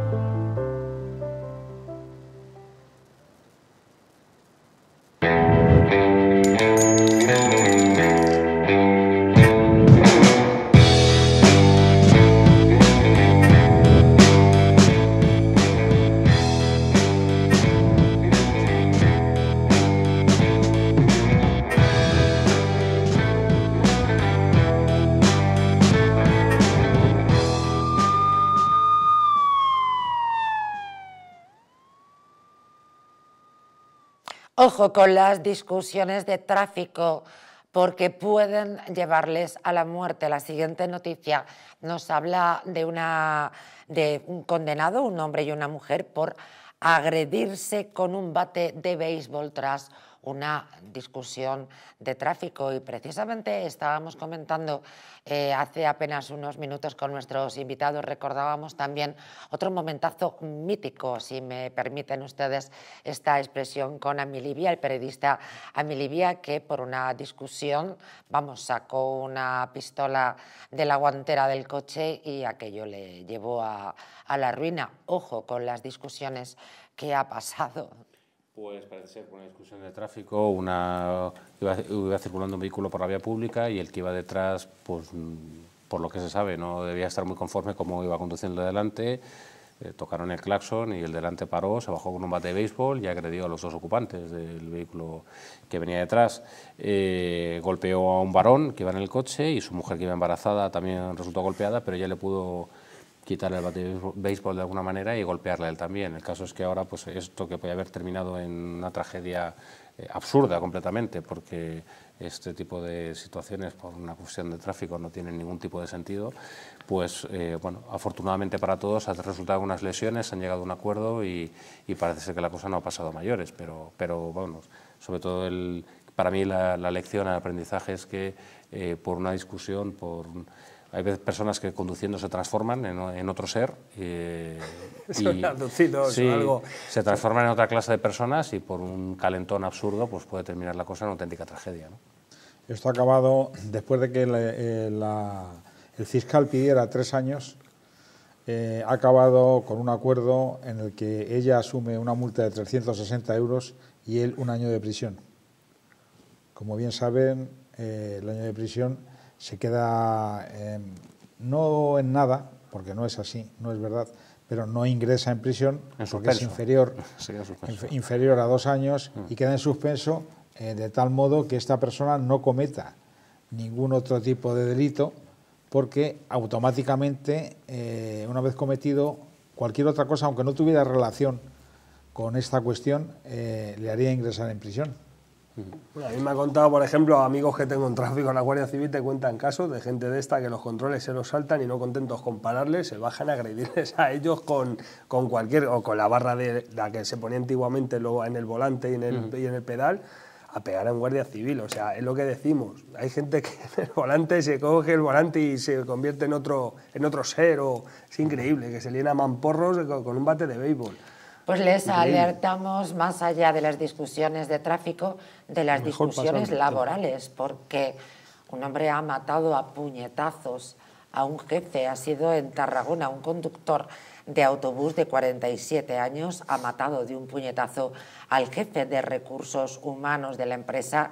con las discusiones de tráfico porque pueden llevarles a la muerte. La siguiente noticia nos habla de, de un condenado, un hombre y una mujer, por agredirse con un bate de béisbol tras una discusión de tráfico. Y precisamente estábamos comentando eh, hace apenas unos minutos con nuestros invitados, recordábamos también otro momentazo mítico, si me permiten ustedes esta expresión, con Amilibia el periodista Amilibia que por una discusión, vamos, sacó una pistola de la guantera del coche y aquello le llevó a, a la ruina. Ojo con las discusiones que ha pasado pues parece ser una discusión de tráfico, una iba, circulando un vehículo por la vía pública y el que iba detrás, pues mm, por lo que se sabe, no debía estar muy conforme cómo iba conduciendo delante. Eh, tocaron el claxon y el delante paró, se bajó con un bate de béisbol y agredió a los dos ocupantes del vehículo que venía detrás. Eh, golpeó a un varón que iba en el coche y su mujer que iba embarazada también resultó golpeada, pero ya le pudo quitarle el bate béisbol de alguna manera y golpearle a él también. El caso es que ahora pues esto que puede haber terminado en una tragedia eh, absurda completamente, porque este tipo de situaciones por una cuestión de tráfico no tienen ningún tipo de sentido, pues eh, bueno, afortunadamente para todos han resultado unas lesiones, han llegado a un acuerdo y, parece ser que la cosa no ha pasado mayores, pero, pero bueno, sobre todo el, para mí la lección, el aprendizaje es que eh, por una discusión, por... Hay veces personas que conduciendo se transforman en, otro ser. Eh, se transforman en otra clase de personas y por un calentón absurdo pues puede terminar la cosa en una auténtica tragedia. Esto ha acabado después de que eh, el fiscal pidiera tres años. ha acabado con un acuerdo en el que ella asume una multa de 360 euros y él un año de prisión. Como bien saben, eh, el año de prisión se queda em, no en nada, porque no es así, no es verdad, pero no ingresa en prisión porque es inferior, inferior a dos años mm. y queda en suspenso eh, de tal modo que esta persona no cometa ningún otro tipo de delito porque automáticamente, eh, una vez cometido, cualquier otra cosa, aunque no tuviera relación con esta cuestión, le haría ingresar en prisión a mí me ha contado, por ejemplo, amigos que tengo en tráfico en la Guardia Civil, te cuentan casos de gente de esta que los controles se los saltan y no contentos con pararles, se bajan a agredirles a ellos con, cualquier, o con la barra de la que se ponía antiguamente en el volante y en el, pedal, a pegar a un guardia civil. O sea, es lo que decimos. Hay gente que en el volante se coge el volante y se convierte en otro, en otro ser, es increíble, que se llena a con un bate de béisbol pues les alertamos más allá de las discusiones de tráfico, de las discusiones laborales, porque un hombre ha matado a puñetazos a un jefe, ha sido en Tarragona un conductor de autobús de 47 años ha matado de un puñetazo al jefe de recursos humanos de la empresa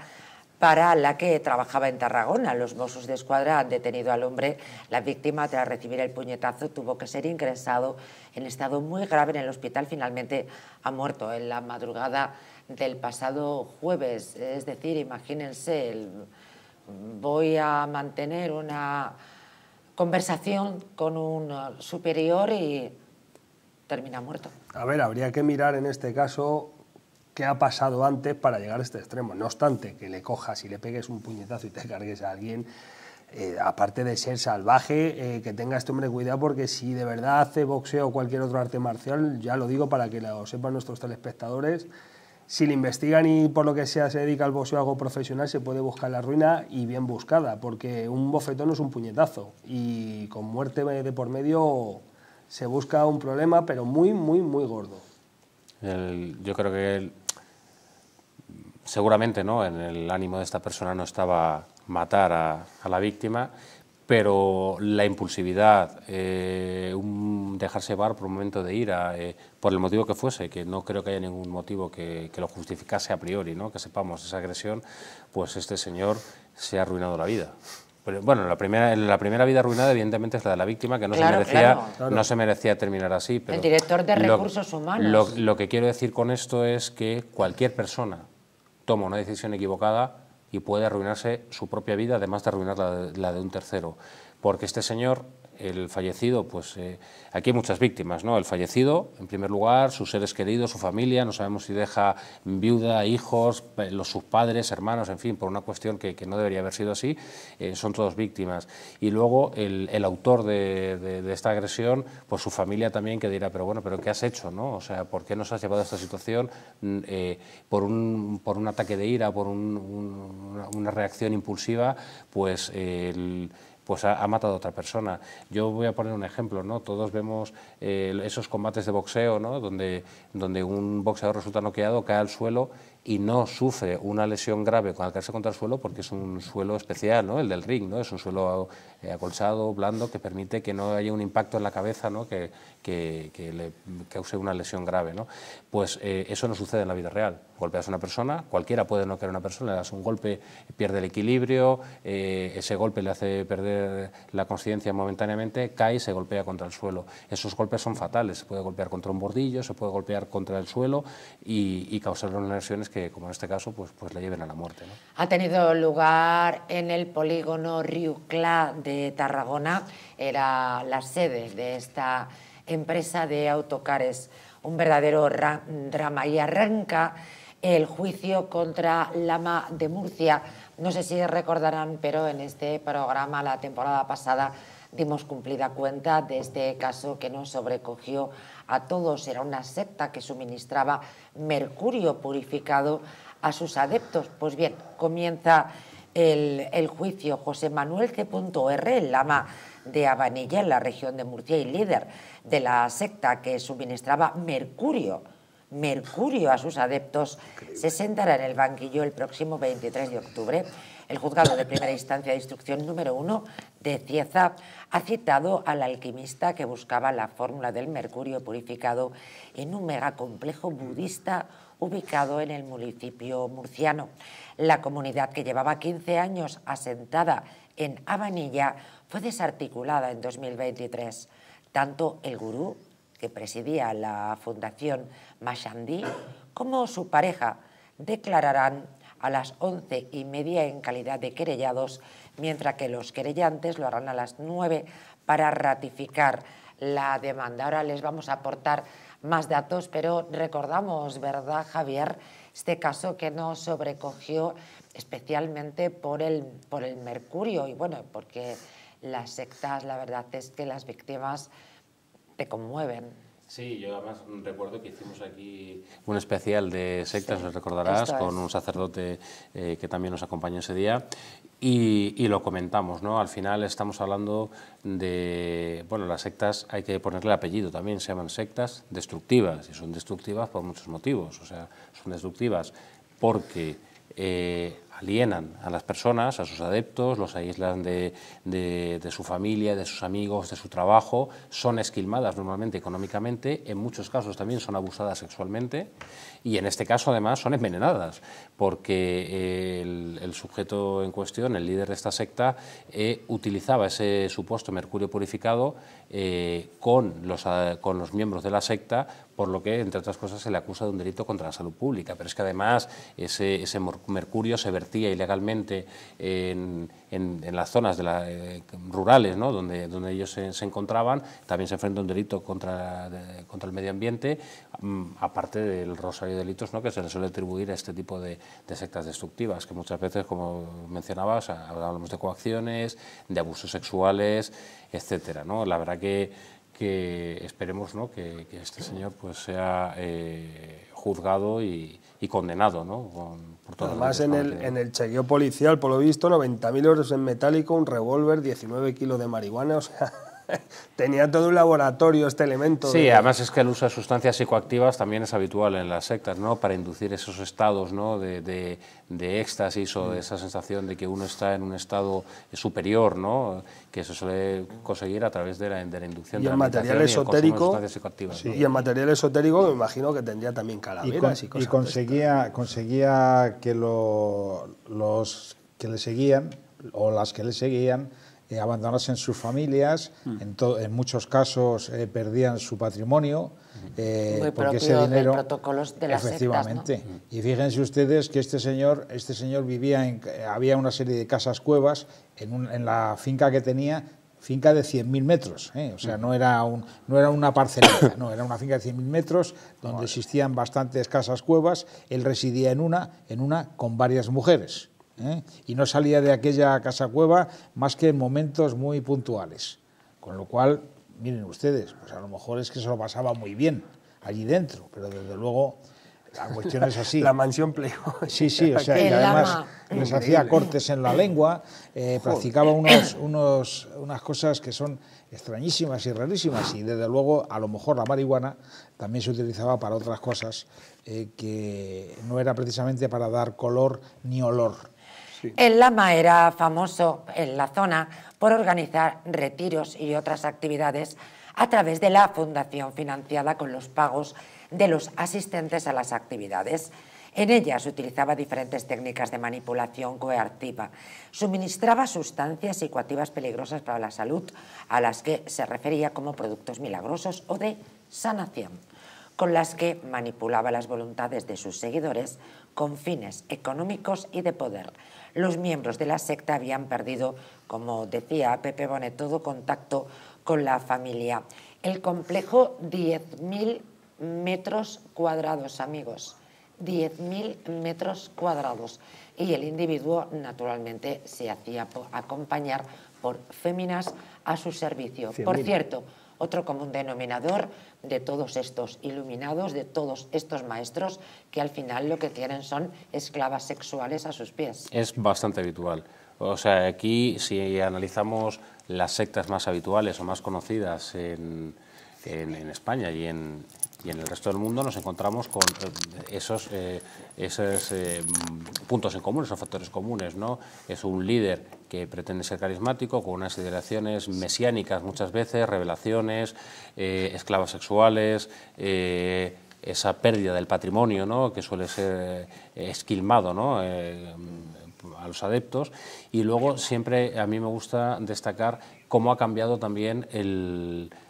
para la que trabajaba en Tarragona. Los Mossos de Escuadra han detenido al hombre. La víctima, tras recibir el puñetazo, tuvo que ser ingresado en estado muy grave en el hospital. Finalmente ha muerto en la madrugada del pasado jueves. Es decir, imagínense, voy a mantener una conversación con un superior y termina muerto. A ver, habría que mirar en este caso ha pasado antes para llegar a este extremo. No obstante, que le cojas y le pegues un puñetazo y te cargues a alguien, eh, aparte de ser salvaje, eh, que tenga este hombre cuidado porque si de verdad hace boxeo o cualquier otro arte marcial, ya lo digo para que lo sepan nuestros telespectadores, si le investigan y por lo que sea se dedica al boxeo algo profesional, se puede buscar la ruina y bien buscada, porque un bofetón es un puñetazo y con muerte de por medio se busca un problema, pero muy, muy, muy gordo. yo creo que seguramente ¿no? en el ánimo de esta persona no estaba matar a, la víctima, pero la impulsividad, eh, dejarse llevar por un momento de ira, eh, por el motivo que fuese, que no creo que haya ningún motivo que, lo justificase a priori, ¿no? que sepamos esa agresión, pues este señor se ha arruinado la vida. bueno, la primera, la primera vida arruinada evidentemente es la de la víctima, que no, se, merecía, no se merecía terminar así. Pero el director de recursos humanos. lo que quiero decir con esto es que cualquier persona toma una decisión equivocada y puede arruinarse su propia vida, además de arruinar la de, un tercero. Porque este señor el fallecido, pues eh, aquí hay muchas víctimas, ¿no? El fallecido, en primer lugar, sus seres queridos, su familia, no sabemos si deja viuda, hijos, los, sus padres, hermanos, en fin, por una cuestión que, no debería haber sido así, eh, son todos víctimas. Y luego el, autor de, esta agresión, pues su familia también que dirá, pero bueno, pero ¿qué has hecho, no? O sea, ¿por qué nos has llevado a esta situación mm, eh, por, un, por un ataque de ira, por una, reacción impulsiva? Pues el pues ha, matado a otra persona. Yo voy a poner un ejemplo, ¿no? Todos vemos eh, esos combates de boxeo, ¿no? Donde, donde un boxeador resulta noqueado, cae al suelo y no sufre una lesión grave cuando al contra el suelo porque es un suelo especial, ¿no? el del ring, ¿no? es un suelo eh, acolchado, blando, que permite que no haya un impacto en la cabeza ¿no? que, que, que le cause una lesión grave. ¿no? Pues eh, eso no sucede en la vida real. Golpeas a una persona, cualquiera puede no querer a una persona, le das un golpe, pierde el equilibrio, eh, ese golpe le hace perder la conciencia momentáneamente, cae y se golpea contra el suelo. Esos golpes son fatales, se puede golpear contra un bordillo, se puede golpear contra el suelo y, y causar unas lesiones que como en este caso, pues, pues le lleven a la muerte. Ha tenido lugar en el polígono Riucla de Tarragona, era la sede de esta empresa de autocares. Un verdadero drama y arranca el juicio contra Lama de Murcia. No sé si recordarán, pero en este programa la temporada pasada dimos cumplida cuenta de este caso que nos sobrecogió a todos. Era una secta que suministraba mercurio purificado a sus adeptos. Pues bien, comienza el, juicio. José Manuel C.R., el lama de Abanilla, en la región de Murcia y líder de la secta que suministraba mercurio mercurio a sus adeptos, se sentará en el banquillo el próximo 23 de octubre el juzgado de primera instancia de instrucción número uno de Cieza ha citado al alquimista que buscaba la fórmula del mercurio purificado en un megacomplejo budista ubicado en el municipio murciano. La comunidad que llevaba 15 años asentada en Abanilla fue desarticulada en 2023. Tanto el gurú, que presidía la fundación Mashandi como su pareja declararán a las once y media en calidad de querellados, mientras que los querellantes lo harán a las nueve para ratificar la demanda. Ahora les vamos a aportar más datos, pero recordamos, ¿verdad, Javier? Este caso que nos sobrecogió especialmente por el, por el mercurio y bueno, porque las sectas, la verdad es que las víctimas te conmueven. Sí, yo además recuerdo que hicimos aquí un especial de sectas, recordarás, con un sacerdote eh, que también nos acompañó ese día y, lo comentamos, ¿no? Al final estamos hablando de, bueno, las sectas hay que ponerle apellido también, se llaman sectas destructivas y son destructivas por muchos motivos, o sea, son destructivas porque eh, alienan a las personas, a sus adeptos, los aíslan de, de, de, su familia, de sus amigos, de su trabajo, son esquilmadas normalmente económicamente, en muchos casos también son abusadas sexualmente y en este caso además son envenenadas, porque eh, el, sujeto en cuestión, el líder de esta secta, eh, utilizaba ese supuesto mercurio purificado eh, con, los, con los miembros de la secta, por lo que, entre otras cosas, se le acusa de un delito contra la salud pública. Pero es que además ese, ese mercurio se vertía ilegalmente en en, las zonas de la, eh, rurales ¿no? donde, donde ellos se, encontraban, también se enfrenta un delito contra, contra el medio ambiente, mm, aparte del rosario de delitos ¿no? que se le suele atribuir a este tipo de, sectas destructivas, que muchas veces, como mencionabas, hablamos de coacciones, de abusos sexuales, etcétera. ¿no? La verdad que que esperemos ¿no? que, este señor pues, sea eh, juzgado y, condenado ¿no? con, Además, en el, en el chequeo policial, por lo visto, 90.000 euros en metálico, un revólver, 19 kilos de marihuana, o sea... Tenía todo un laboratorio este elemento. Sí, además es que el uso de sustancias psicoactivas también es habitual en las sectas, ¿no? Para inducir esos estados, De, éxtasis o de mm. esa sensación de que uno está en un estado superior, ¿no? Que se suele conseguir a través de la, inducción de la material esotérico. Y, el en material esotérico me imagino que tendría también calaveras y, conseguía, conseguía que los que le seguían o las que le seguían eh, abandonasen sus familias, mm. en, en, muchos casos eh, perdían su patrimonio, mm. eh, porque ese dinero... protocolos de las Efectivamente. Mm. Y fíjense ustedes que este señor, este señor vivía en... Había una serie de casas cuevas en, la finca que tenía finca de 100.000 metros, o sea, no era, un, no era una parcelera, no, era una finca de 100.000 metros donde existían bastantes casas cuevas, él residía en una, en una con varias mujeres. ¿eh? y no salía de aquella casa cueva más que en momentos muy puntuales. Con lo cual, miren ustedes, pues a lo mejor es que se lo pasaba muy bien allí dentro, pero desde luego la cuestión es así. La mansión pleó. Sí, sí, o sea, y además les hacía cortes en la lengua, eh, practicaba unos, unas cosas que son extrañísimas y rarísimas y desde luego a lo mejor la marihuana también se utilizaba para otras cosas eh, que no era precisamente para dar color ni olor. El lama era famoso en la zona por organizar retiros y otras actividades a través de la fundación financiada con los pagos de los asistentes a las actividades. En ellas utilizaba diferentes técnicas de manipulación coercitiva. Suministraba sustancias psicoactivas peligrosas para la salud, a las que se refería como productos milagrosos o de sanación, con las que manipulaba las voluntades de sus seguidores con fines económicos y de poder, los miembros de la secta habían perdido, como decía Pepe Bonet, todo contacto con la familia. El complejo, 10.000 metros cuadrados, amigos. 10.000 metros cuadrados. Y el individuo, naturalmente, se hacía acompañar por féminas a su servicio. Por cierto, otro común denominador de todos estos iluminados, de todos estos maestros, que al final lo que tienen son esclavas sexuales a sus pies. Es bastante habitual. O sea, aquí si analizamos las sectas más habituales o más conocidas en, España y en, y en el resto del mundo nos encontramos con eh, esos, eh, esos eh, puntos en común, esos factores comunes. ¿no? Es un líder que pretende ser carismático, con unas ideaciones mesiánicas muchas veces, revelaciones, eh, esclavas sexuales, eh, esa pérdida del patrimonio ¿no? que suele ser eh, esquilmado ¿no? a los adeptos. Y luego siempre a mí me gusta destacar cómo ha cambiado también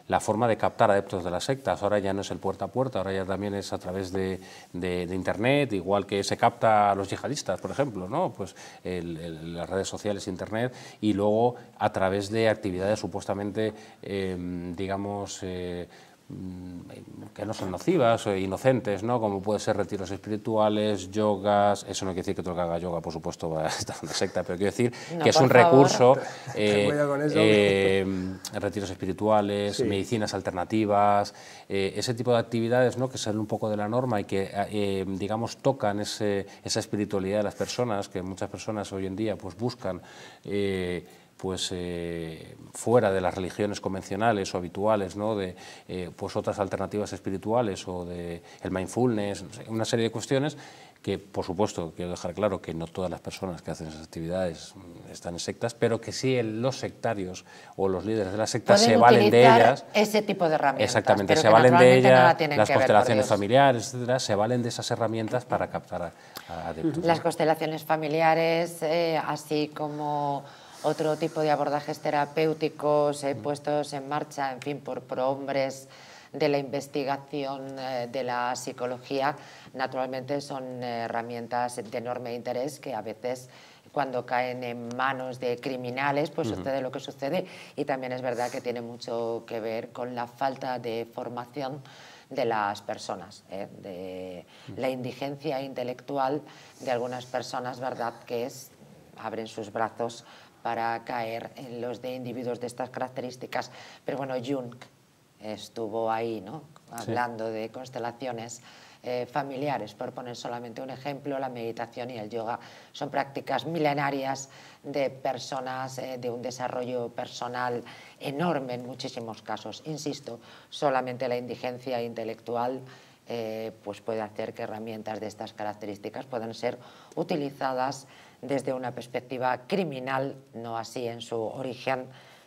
la forma de captar adeptos de las sectas. Ahora ya no es el puerta a puerta, ahora ya también es a través de, Internet, igual que se capta a los yihadistas, por ejemplo, ¿no? pues las redes sociales, Internet, y luego a través de actividades supuestamente, em, digamos, eh, Mm, que no son nocivas o inocentes, ¿no? como puede ser retiros espirituales, yogas, eso no quiere decir que todo el que haga yoga, por supuesto, va a estar en una secta, pero quiero decir que es un recurso, eh, eh, retiros espirituales, medicinas alternativas, eh, ese tipo de actividades que salen un poco de la norma y que, ah, digamos, tocan esa espiritualidad de las personas, que muchas personas hoy en día pues, buscan pues eh, fuera de las religiones convencionales o habituales, ¿no? de eh, pues otras alternativas espirituales o de el mindfulness, una serie de cuestiones que, por supuesto, quiero dejar claro que no todas las personas que hacen esas actividades están en sectas, pero que sí los sectarios o los líderes de las sectas se valen de ellas. Ese tipo de herramientas. Exactamente, se valen de ellas, las constelaciones familiares, etcétera, se valen de esas herramientas para captar a, Las constelaciones familiares, eh, así como otro tipo de abordajes terapéuticos eh, puestos en marcha, en fin, por prohombres de la investigación eh, de la psicología, naturalmente son eh, herramientas de enorme interés que a veces cuando caen en manos de criminales, pues sucede lo que sucede. Y también es verdad que tiene mucho que ver con la falta de formación de las personas, de la indigencia intelectual de algunas personas, ¿verdad?, que es, abren sus brazos para caer en los de individuos de estas características. Pero bueno, Jung estuvo ahí, ¿no? Hablando de constelaciones. Eh, familiares, por poner solamente un ejemplo, la meditación y el yoga son prácticas milenarias de personas eh, de un desarrollo personal enorme en muchísimos casos. Insisto, solamente la indigencia intelectual eh, pues puede hacer que herramientas de estas características puedan ser utilizadas desde una perspectiva criminal, no así en su origen.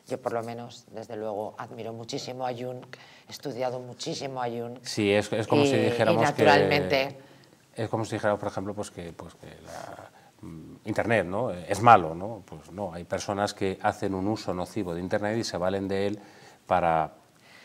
Yo por lo menos, desde luego, admiro muchísimo a Jung, he estudiado muchísimo a Jung. Sí, es, como si dijéramos que... Es como si por ejemplo, pues que, pues que mm, Internet ¿no? es malo. ¿no? Pues no, hay personas que hacen un uso nocivo de Internet y se valen de él para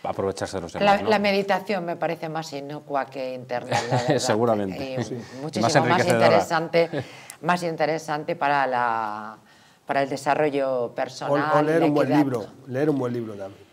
aprovecharse de los demás. La, meditación me parece más inocua que Internet. Seguramente. Muchísimo más interesante. más interesante para, la, para el desarrollo personal. O, leer un buen libro, leer un buen libro también.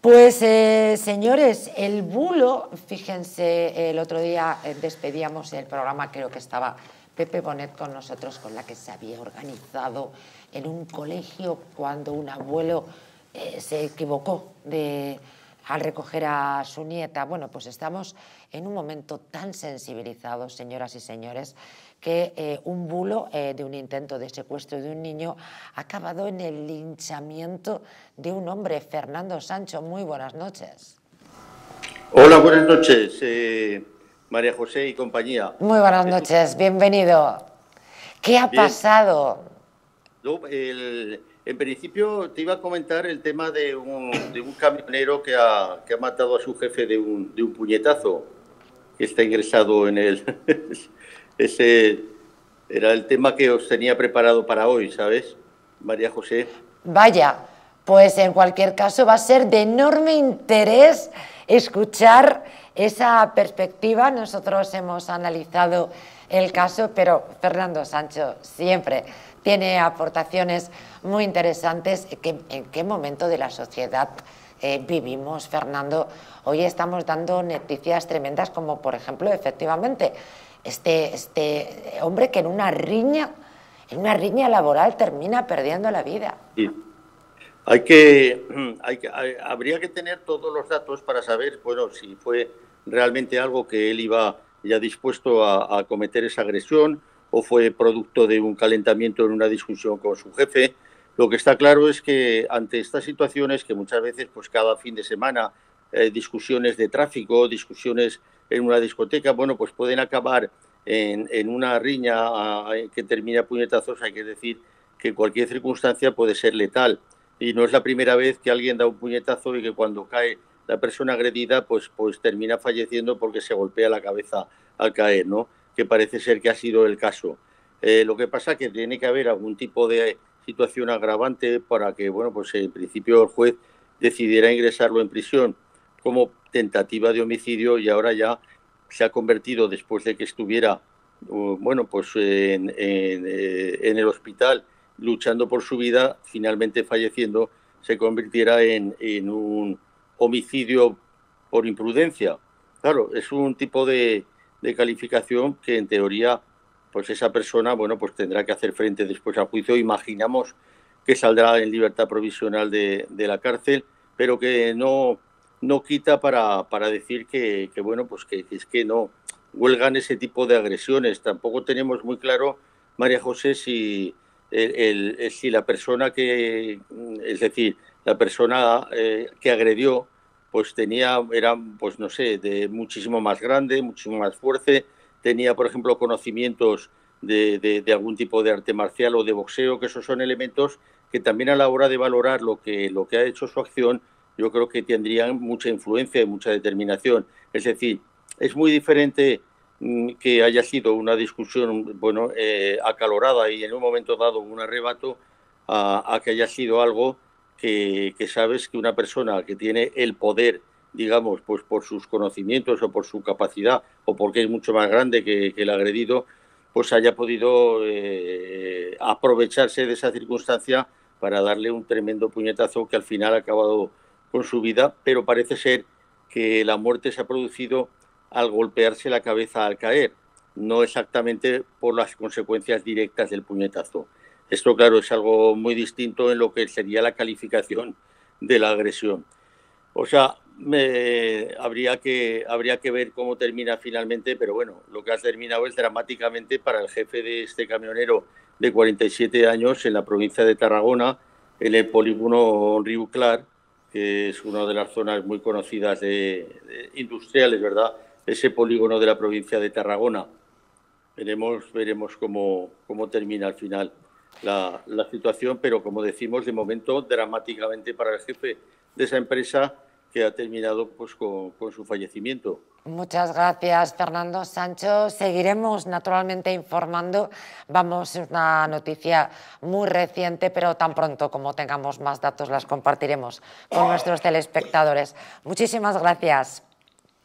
Pues eh, señores, el bulo, fíjense, el otro día eh, despedíamos el programa, creo que estaba Pepe Bonet con nosotros, con la que se había organizado en un colegio cuando un abuelo eh, se equivocó de, al recoger a su nieta. Bueno, pues estamos en un momento tan sensibilizado, señoras y señores, que eh, un bulo eh, de un intento de secuestro de un niño ha acabado en el linchamiento de un hombre, Fernando Sancho. Muy buenas noches. Hola, buenas noches, eh, María José y compañía. Muy buenas noches, bienvenido. ¿Qué ha pasado? en principio te iba a comentar el tema de un, camionero que ha, que ha, matado a su jefe de de un puñetazo que está ingresado en el... Ese era el tema que os tenía preparado para hoy, ¿sabes, María José? Vaya, pues en cualquier caso va a ser de enorme interés escuchar esa perspectiva. Nosotros hemos analizado el caso, pero Fernando Sancho siempre tiene aportaciones muy interesantes. ¿En qué momento de la sociedad eh, vivimos, Fernando? Hoy estamos dando noticias tremendas como, por ejemplo, efectivamente, este, este hombre que en una riña, en una riña laboral termina perdiendo la vida. Hay que, hay habría que tener todos los datos para saber, bueno, si fue realmente algo que él iba ya dispuesto a, cometer esa agresión o fue producto de un calentamiento en una discusión con su jefe. Lo que está claro es que ante estas situaciones, que muchas veces, pues cada fin de semana, eh, discusiones de tráfico, discusiones en una discoteca, bueno, pues pueden acabar en, una riña que termina puñetazos, hay que decir que cualquier circunstancia puede ser letal. Y no es la primera vez que alguien da un puñetazo y que cuando cae la persona agredida, pues, pues termina falleciendo porque se golpea la cabeza al caer, ¿no? Que parece ser que ha sido el caso. Eh, lo que pasa es que tiene que haber algún tipo de situación agravante para que, bueno, pues en principio el juez decidiera ingresarlo en prisión como tentativa de homicidio y ahora ya se ha convertido, después de que estuviera uh, bueno, pues eh, en, el hospital luchando por su vida, finalmente falleciendo, se convirtiera en, un homicidio por imprudencia. Claro, es un tipo de, calificación que en teoría pues esa persona bueno pues tendrá que hacer frente después al juicio imaginamos que saldrá en libertad provisional de, la cárcel pero que no no quita para, para decir que, que, bueno, pues que, es que no huelgan ese tipo de agresiones. Tampoco tenemos muy claro, María José, si, el, si la persona que, es decir, la persona eh, que agredió, pues tenía, era, pues no sé, de muchísimo más grande, muchísimo más fuerte, tenía, por ejemplo, conocimientos de, de, algún tipo de arte marcial o de boxeo, que esos son elementos que también a la hora de valorar lo que, lo que ha hecho su acción, yo creo que tendrían mucha influencia y mucha determinación. Es decir, es muy diferente mm, que haya sido una discusión bueno eh, acalorada y en un momento dado un arrebato a, que haya sido algo que, sabes que una persona que tiene el poder digamos pues por sus conocimientos o por su capacidad o porque es mucho más grande que, el agredido pues haya podido eh, aprovecharse de esa circunstancia para darle un tremendo puñetazo que al final ha acabado con su vida, pero parece ser que la muerte se ha producido al golpearse la cabeza al caer, no exactamente por las consecuencias directas del puñetazo. Esto, claro, es algo muy distinto en lo que sería la calificación de la agresión. O sea, me, habría, que, habría que ver cómo termina finalmente, pero bueno, lo que ha terminado es dramáticamente para el jefe de este camionero de 47 años en la provincia de Tarragona, el polígono Riu Clar, que es una de las zonas muy conocidas de, industriales, ¿verdad? Ese polígono de la provincia de Tarragona. Veremos, cómo, termina al final la situación, pero como decimos, de momento dramáticamente para el jefe de esa empresa que ha terminado pues, con, su fallecimiento. Muchas gracias, Fernando Sancho. Seguiremos naturalmente informando. Vamos, es una noticia muy reciente, pero tan pronto como tengamos más datos las compartiremos con nuestros telespectadores. Muchísimas gracias.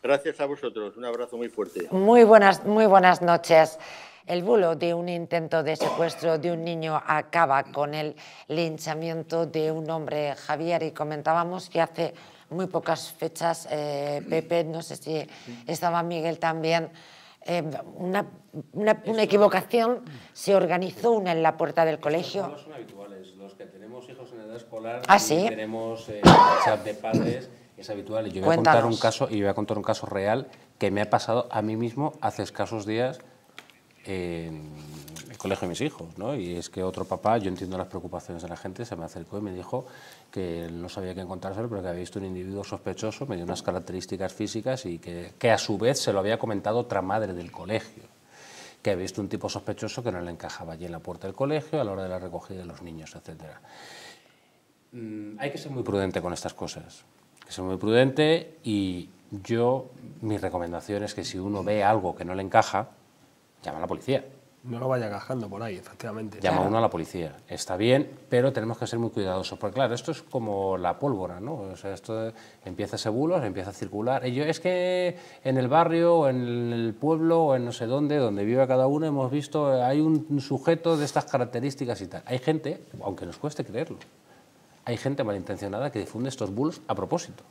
Gracias a vosotros. Un abrazo muy fuerte. Muy buenas, muy buenas noches. El bulo de un intento de secuestro de un niño acaba con el linchamiento de un hombre, Javier, y comentábamos que hace muy pocas fechas. Eh, Pepe, no sé si estaba Miguel también. Eh, una, equivocación, se organizó una en la puerta del colegio. Los son habituales, los que tenemos hijos en edad escolar, ¿Ah, tenemos eh, chat de padres, es habitual. yo voy a contar un caso y voy a contar un caso real que me ha pasado a mí mismo hace escasos días en el colegio de mis hijos, ¿no? Y es que otro papá, yo entiendo las preocupaciones de la gente, se me acercó y me dijo que no sabía qué encontrárselo, pero que había visto un individuo sospechoso, medio unas características físicas y que, a su vez se lo había comentado otra madre del colegio que había visto un tipo sospechoso que no le encajaba allí en la puerta del colegio, a la hora de la recogida de los niños, etc. Mm, hay que ser muy prudente con estas cosas, hay que ser muy prudente y yo, mi recomendación es que si uno ve algo que no le encaja, llama a la policía no lo vaya cagando por ahí, efectivamente. Llama uno a la policía, está bien, pero tenemos que ser muy cuidadosos, porque claro, esto es como la pólvora, ¿no? O sea, esto empieza ese bulos, empieza a circular. es que en el barrio, en el pueblo, o en no sé dónde, donde vive cada uno, hemos visto, hay un sujeto de estas características y tal. Hay gente, aunque nos cueste creerlo, hay gente malintencionada que difunde estos bulos a propósito.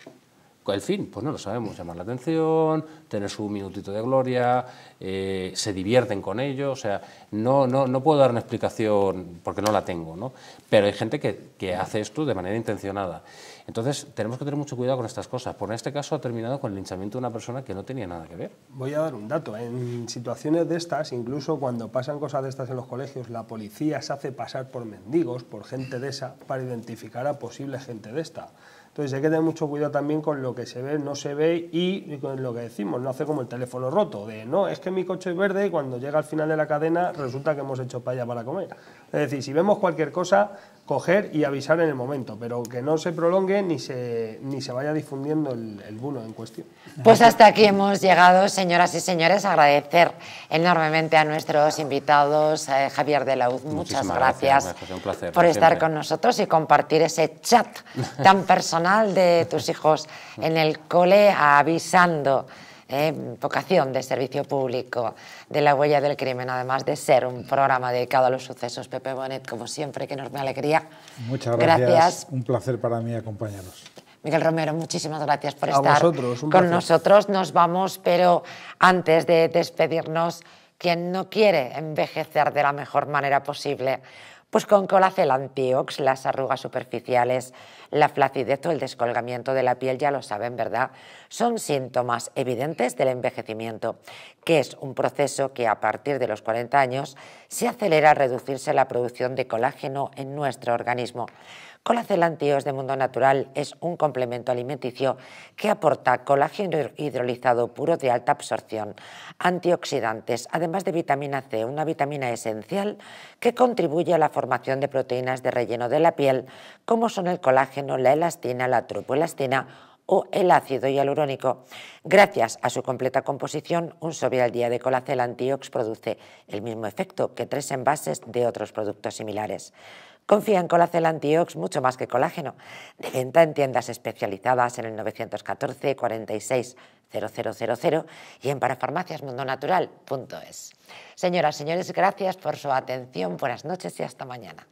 El fin, pues no lo sabemos, llamar la atención, tener su minutito de gloria, eh, se divierten con ello, o sea, no, no, puedo dar una explicación porque no la tengo, ¿no? Pero hay gente que, que hace esto de manera intencionada. Entonces, tenemos que tener mucho cuidado con estas cosas, por en este caso ha terminado con el linchamiento de una persona que no tenía nada que ver. Voy a dar un dato. En situaciones de estas, incluso cuando pasan cosas de estas en los colegios, la policía se hace pasar por mendigos, por gente de esa, para identificar a posible gente de esta. Entonces hay que tener mucho cuidado también con lo que se ve, no se ve y, con lo que decimos, no hace como el teléfono roto, de no, es que mi coche es verde y cuando llega al final de la cadena resulta que hemos hecho paya para comer. Es decir, si vemos cualquier cosa, coger y avisar en el momento, pero que no se prolongue ni se, ni se vaya difundiendo el, el bulo en cuestión. Pues hasta aquí hemos llegado, señoras y señores. Agradecer enormemente a nuestros invitados, eh, Javier de la Uz, muchas gracias, por estar con nosotros y compartir ese chat tan personal de tus hijos en el cole avisando. ¿eh? vocación de servicio público, de la huella del crimen, además de ser un programa dedicado a los sucesos. Pepe Bonet, como siempre, que enorme alegría. Muchas gracias. Un placer para mí acompañaros. Miguel Romero, muchísimas gracias por estar con nosotros. Nos vamos, pero antes de despedirnos, quien no quiere envejecer de la mejor manera posible, pues con Colacel Antiox, las arrugas superficiales la flacidez o el descolgamiento de la piel, ya lo saben, ¿verdad? Son síntomas evidentes del envejecimiento, que es un proceso que a partir de los 40 años se acelera a reducirse la producción de colágeno en nuestro organismo. Antiox de Mundo Natural es un complemento alimenticio que aporta colágeno hidrolizado puro de alta absorción, antioxidantes, además de vitamina C, una vitamina esencial que contribuye a la formación de proteínas de relleno de la piel, como son el colágeno, la elastina, la tropoelastina o el ácido hialurónico. Gracias a su completa composición, un sobre al día de Colacel Antiox produce el mismo efecto que tres envases de otros productos similares. Confía en Colacel Antiox mucho más que colágeno. De venta en tiendas especializadas en el 914 46 0000 y en parafarmaciasmundonatural.es. Señoras, señores, gracias por su atención. Buenas noches y hasta mañana.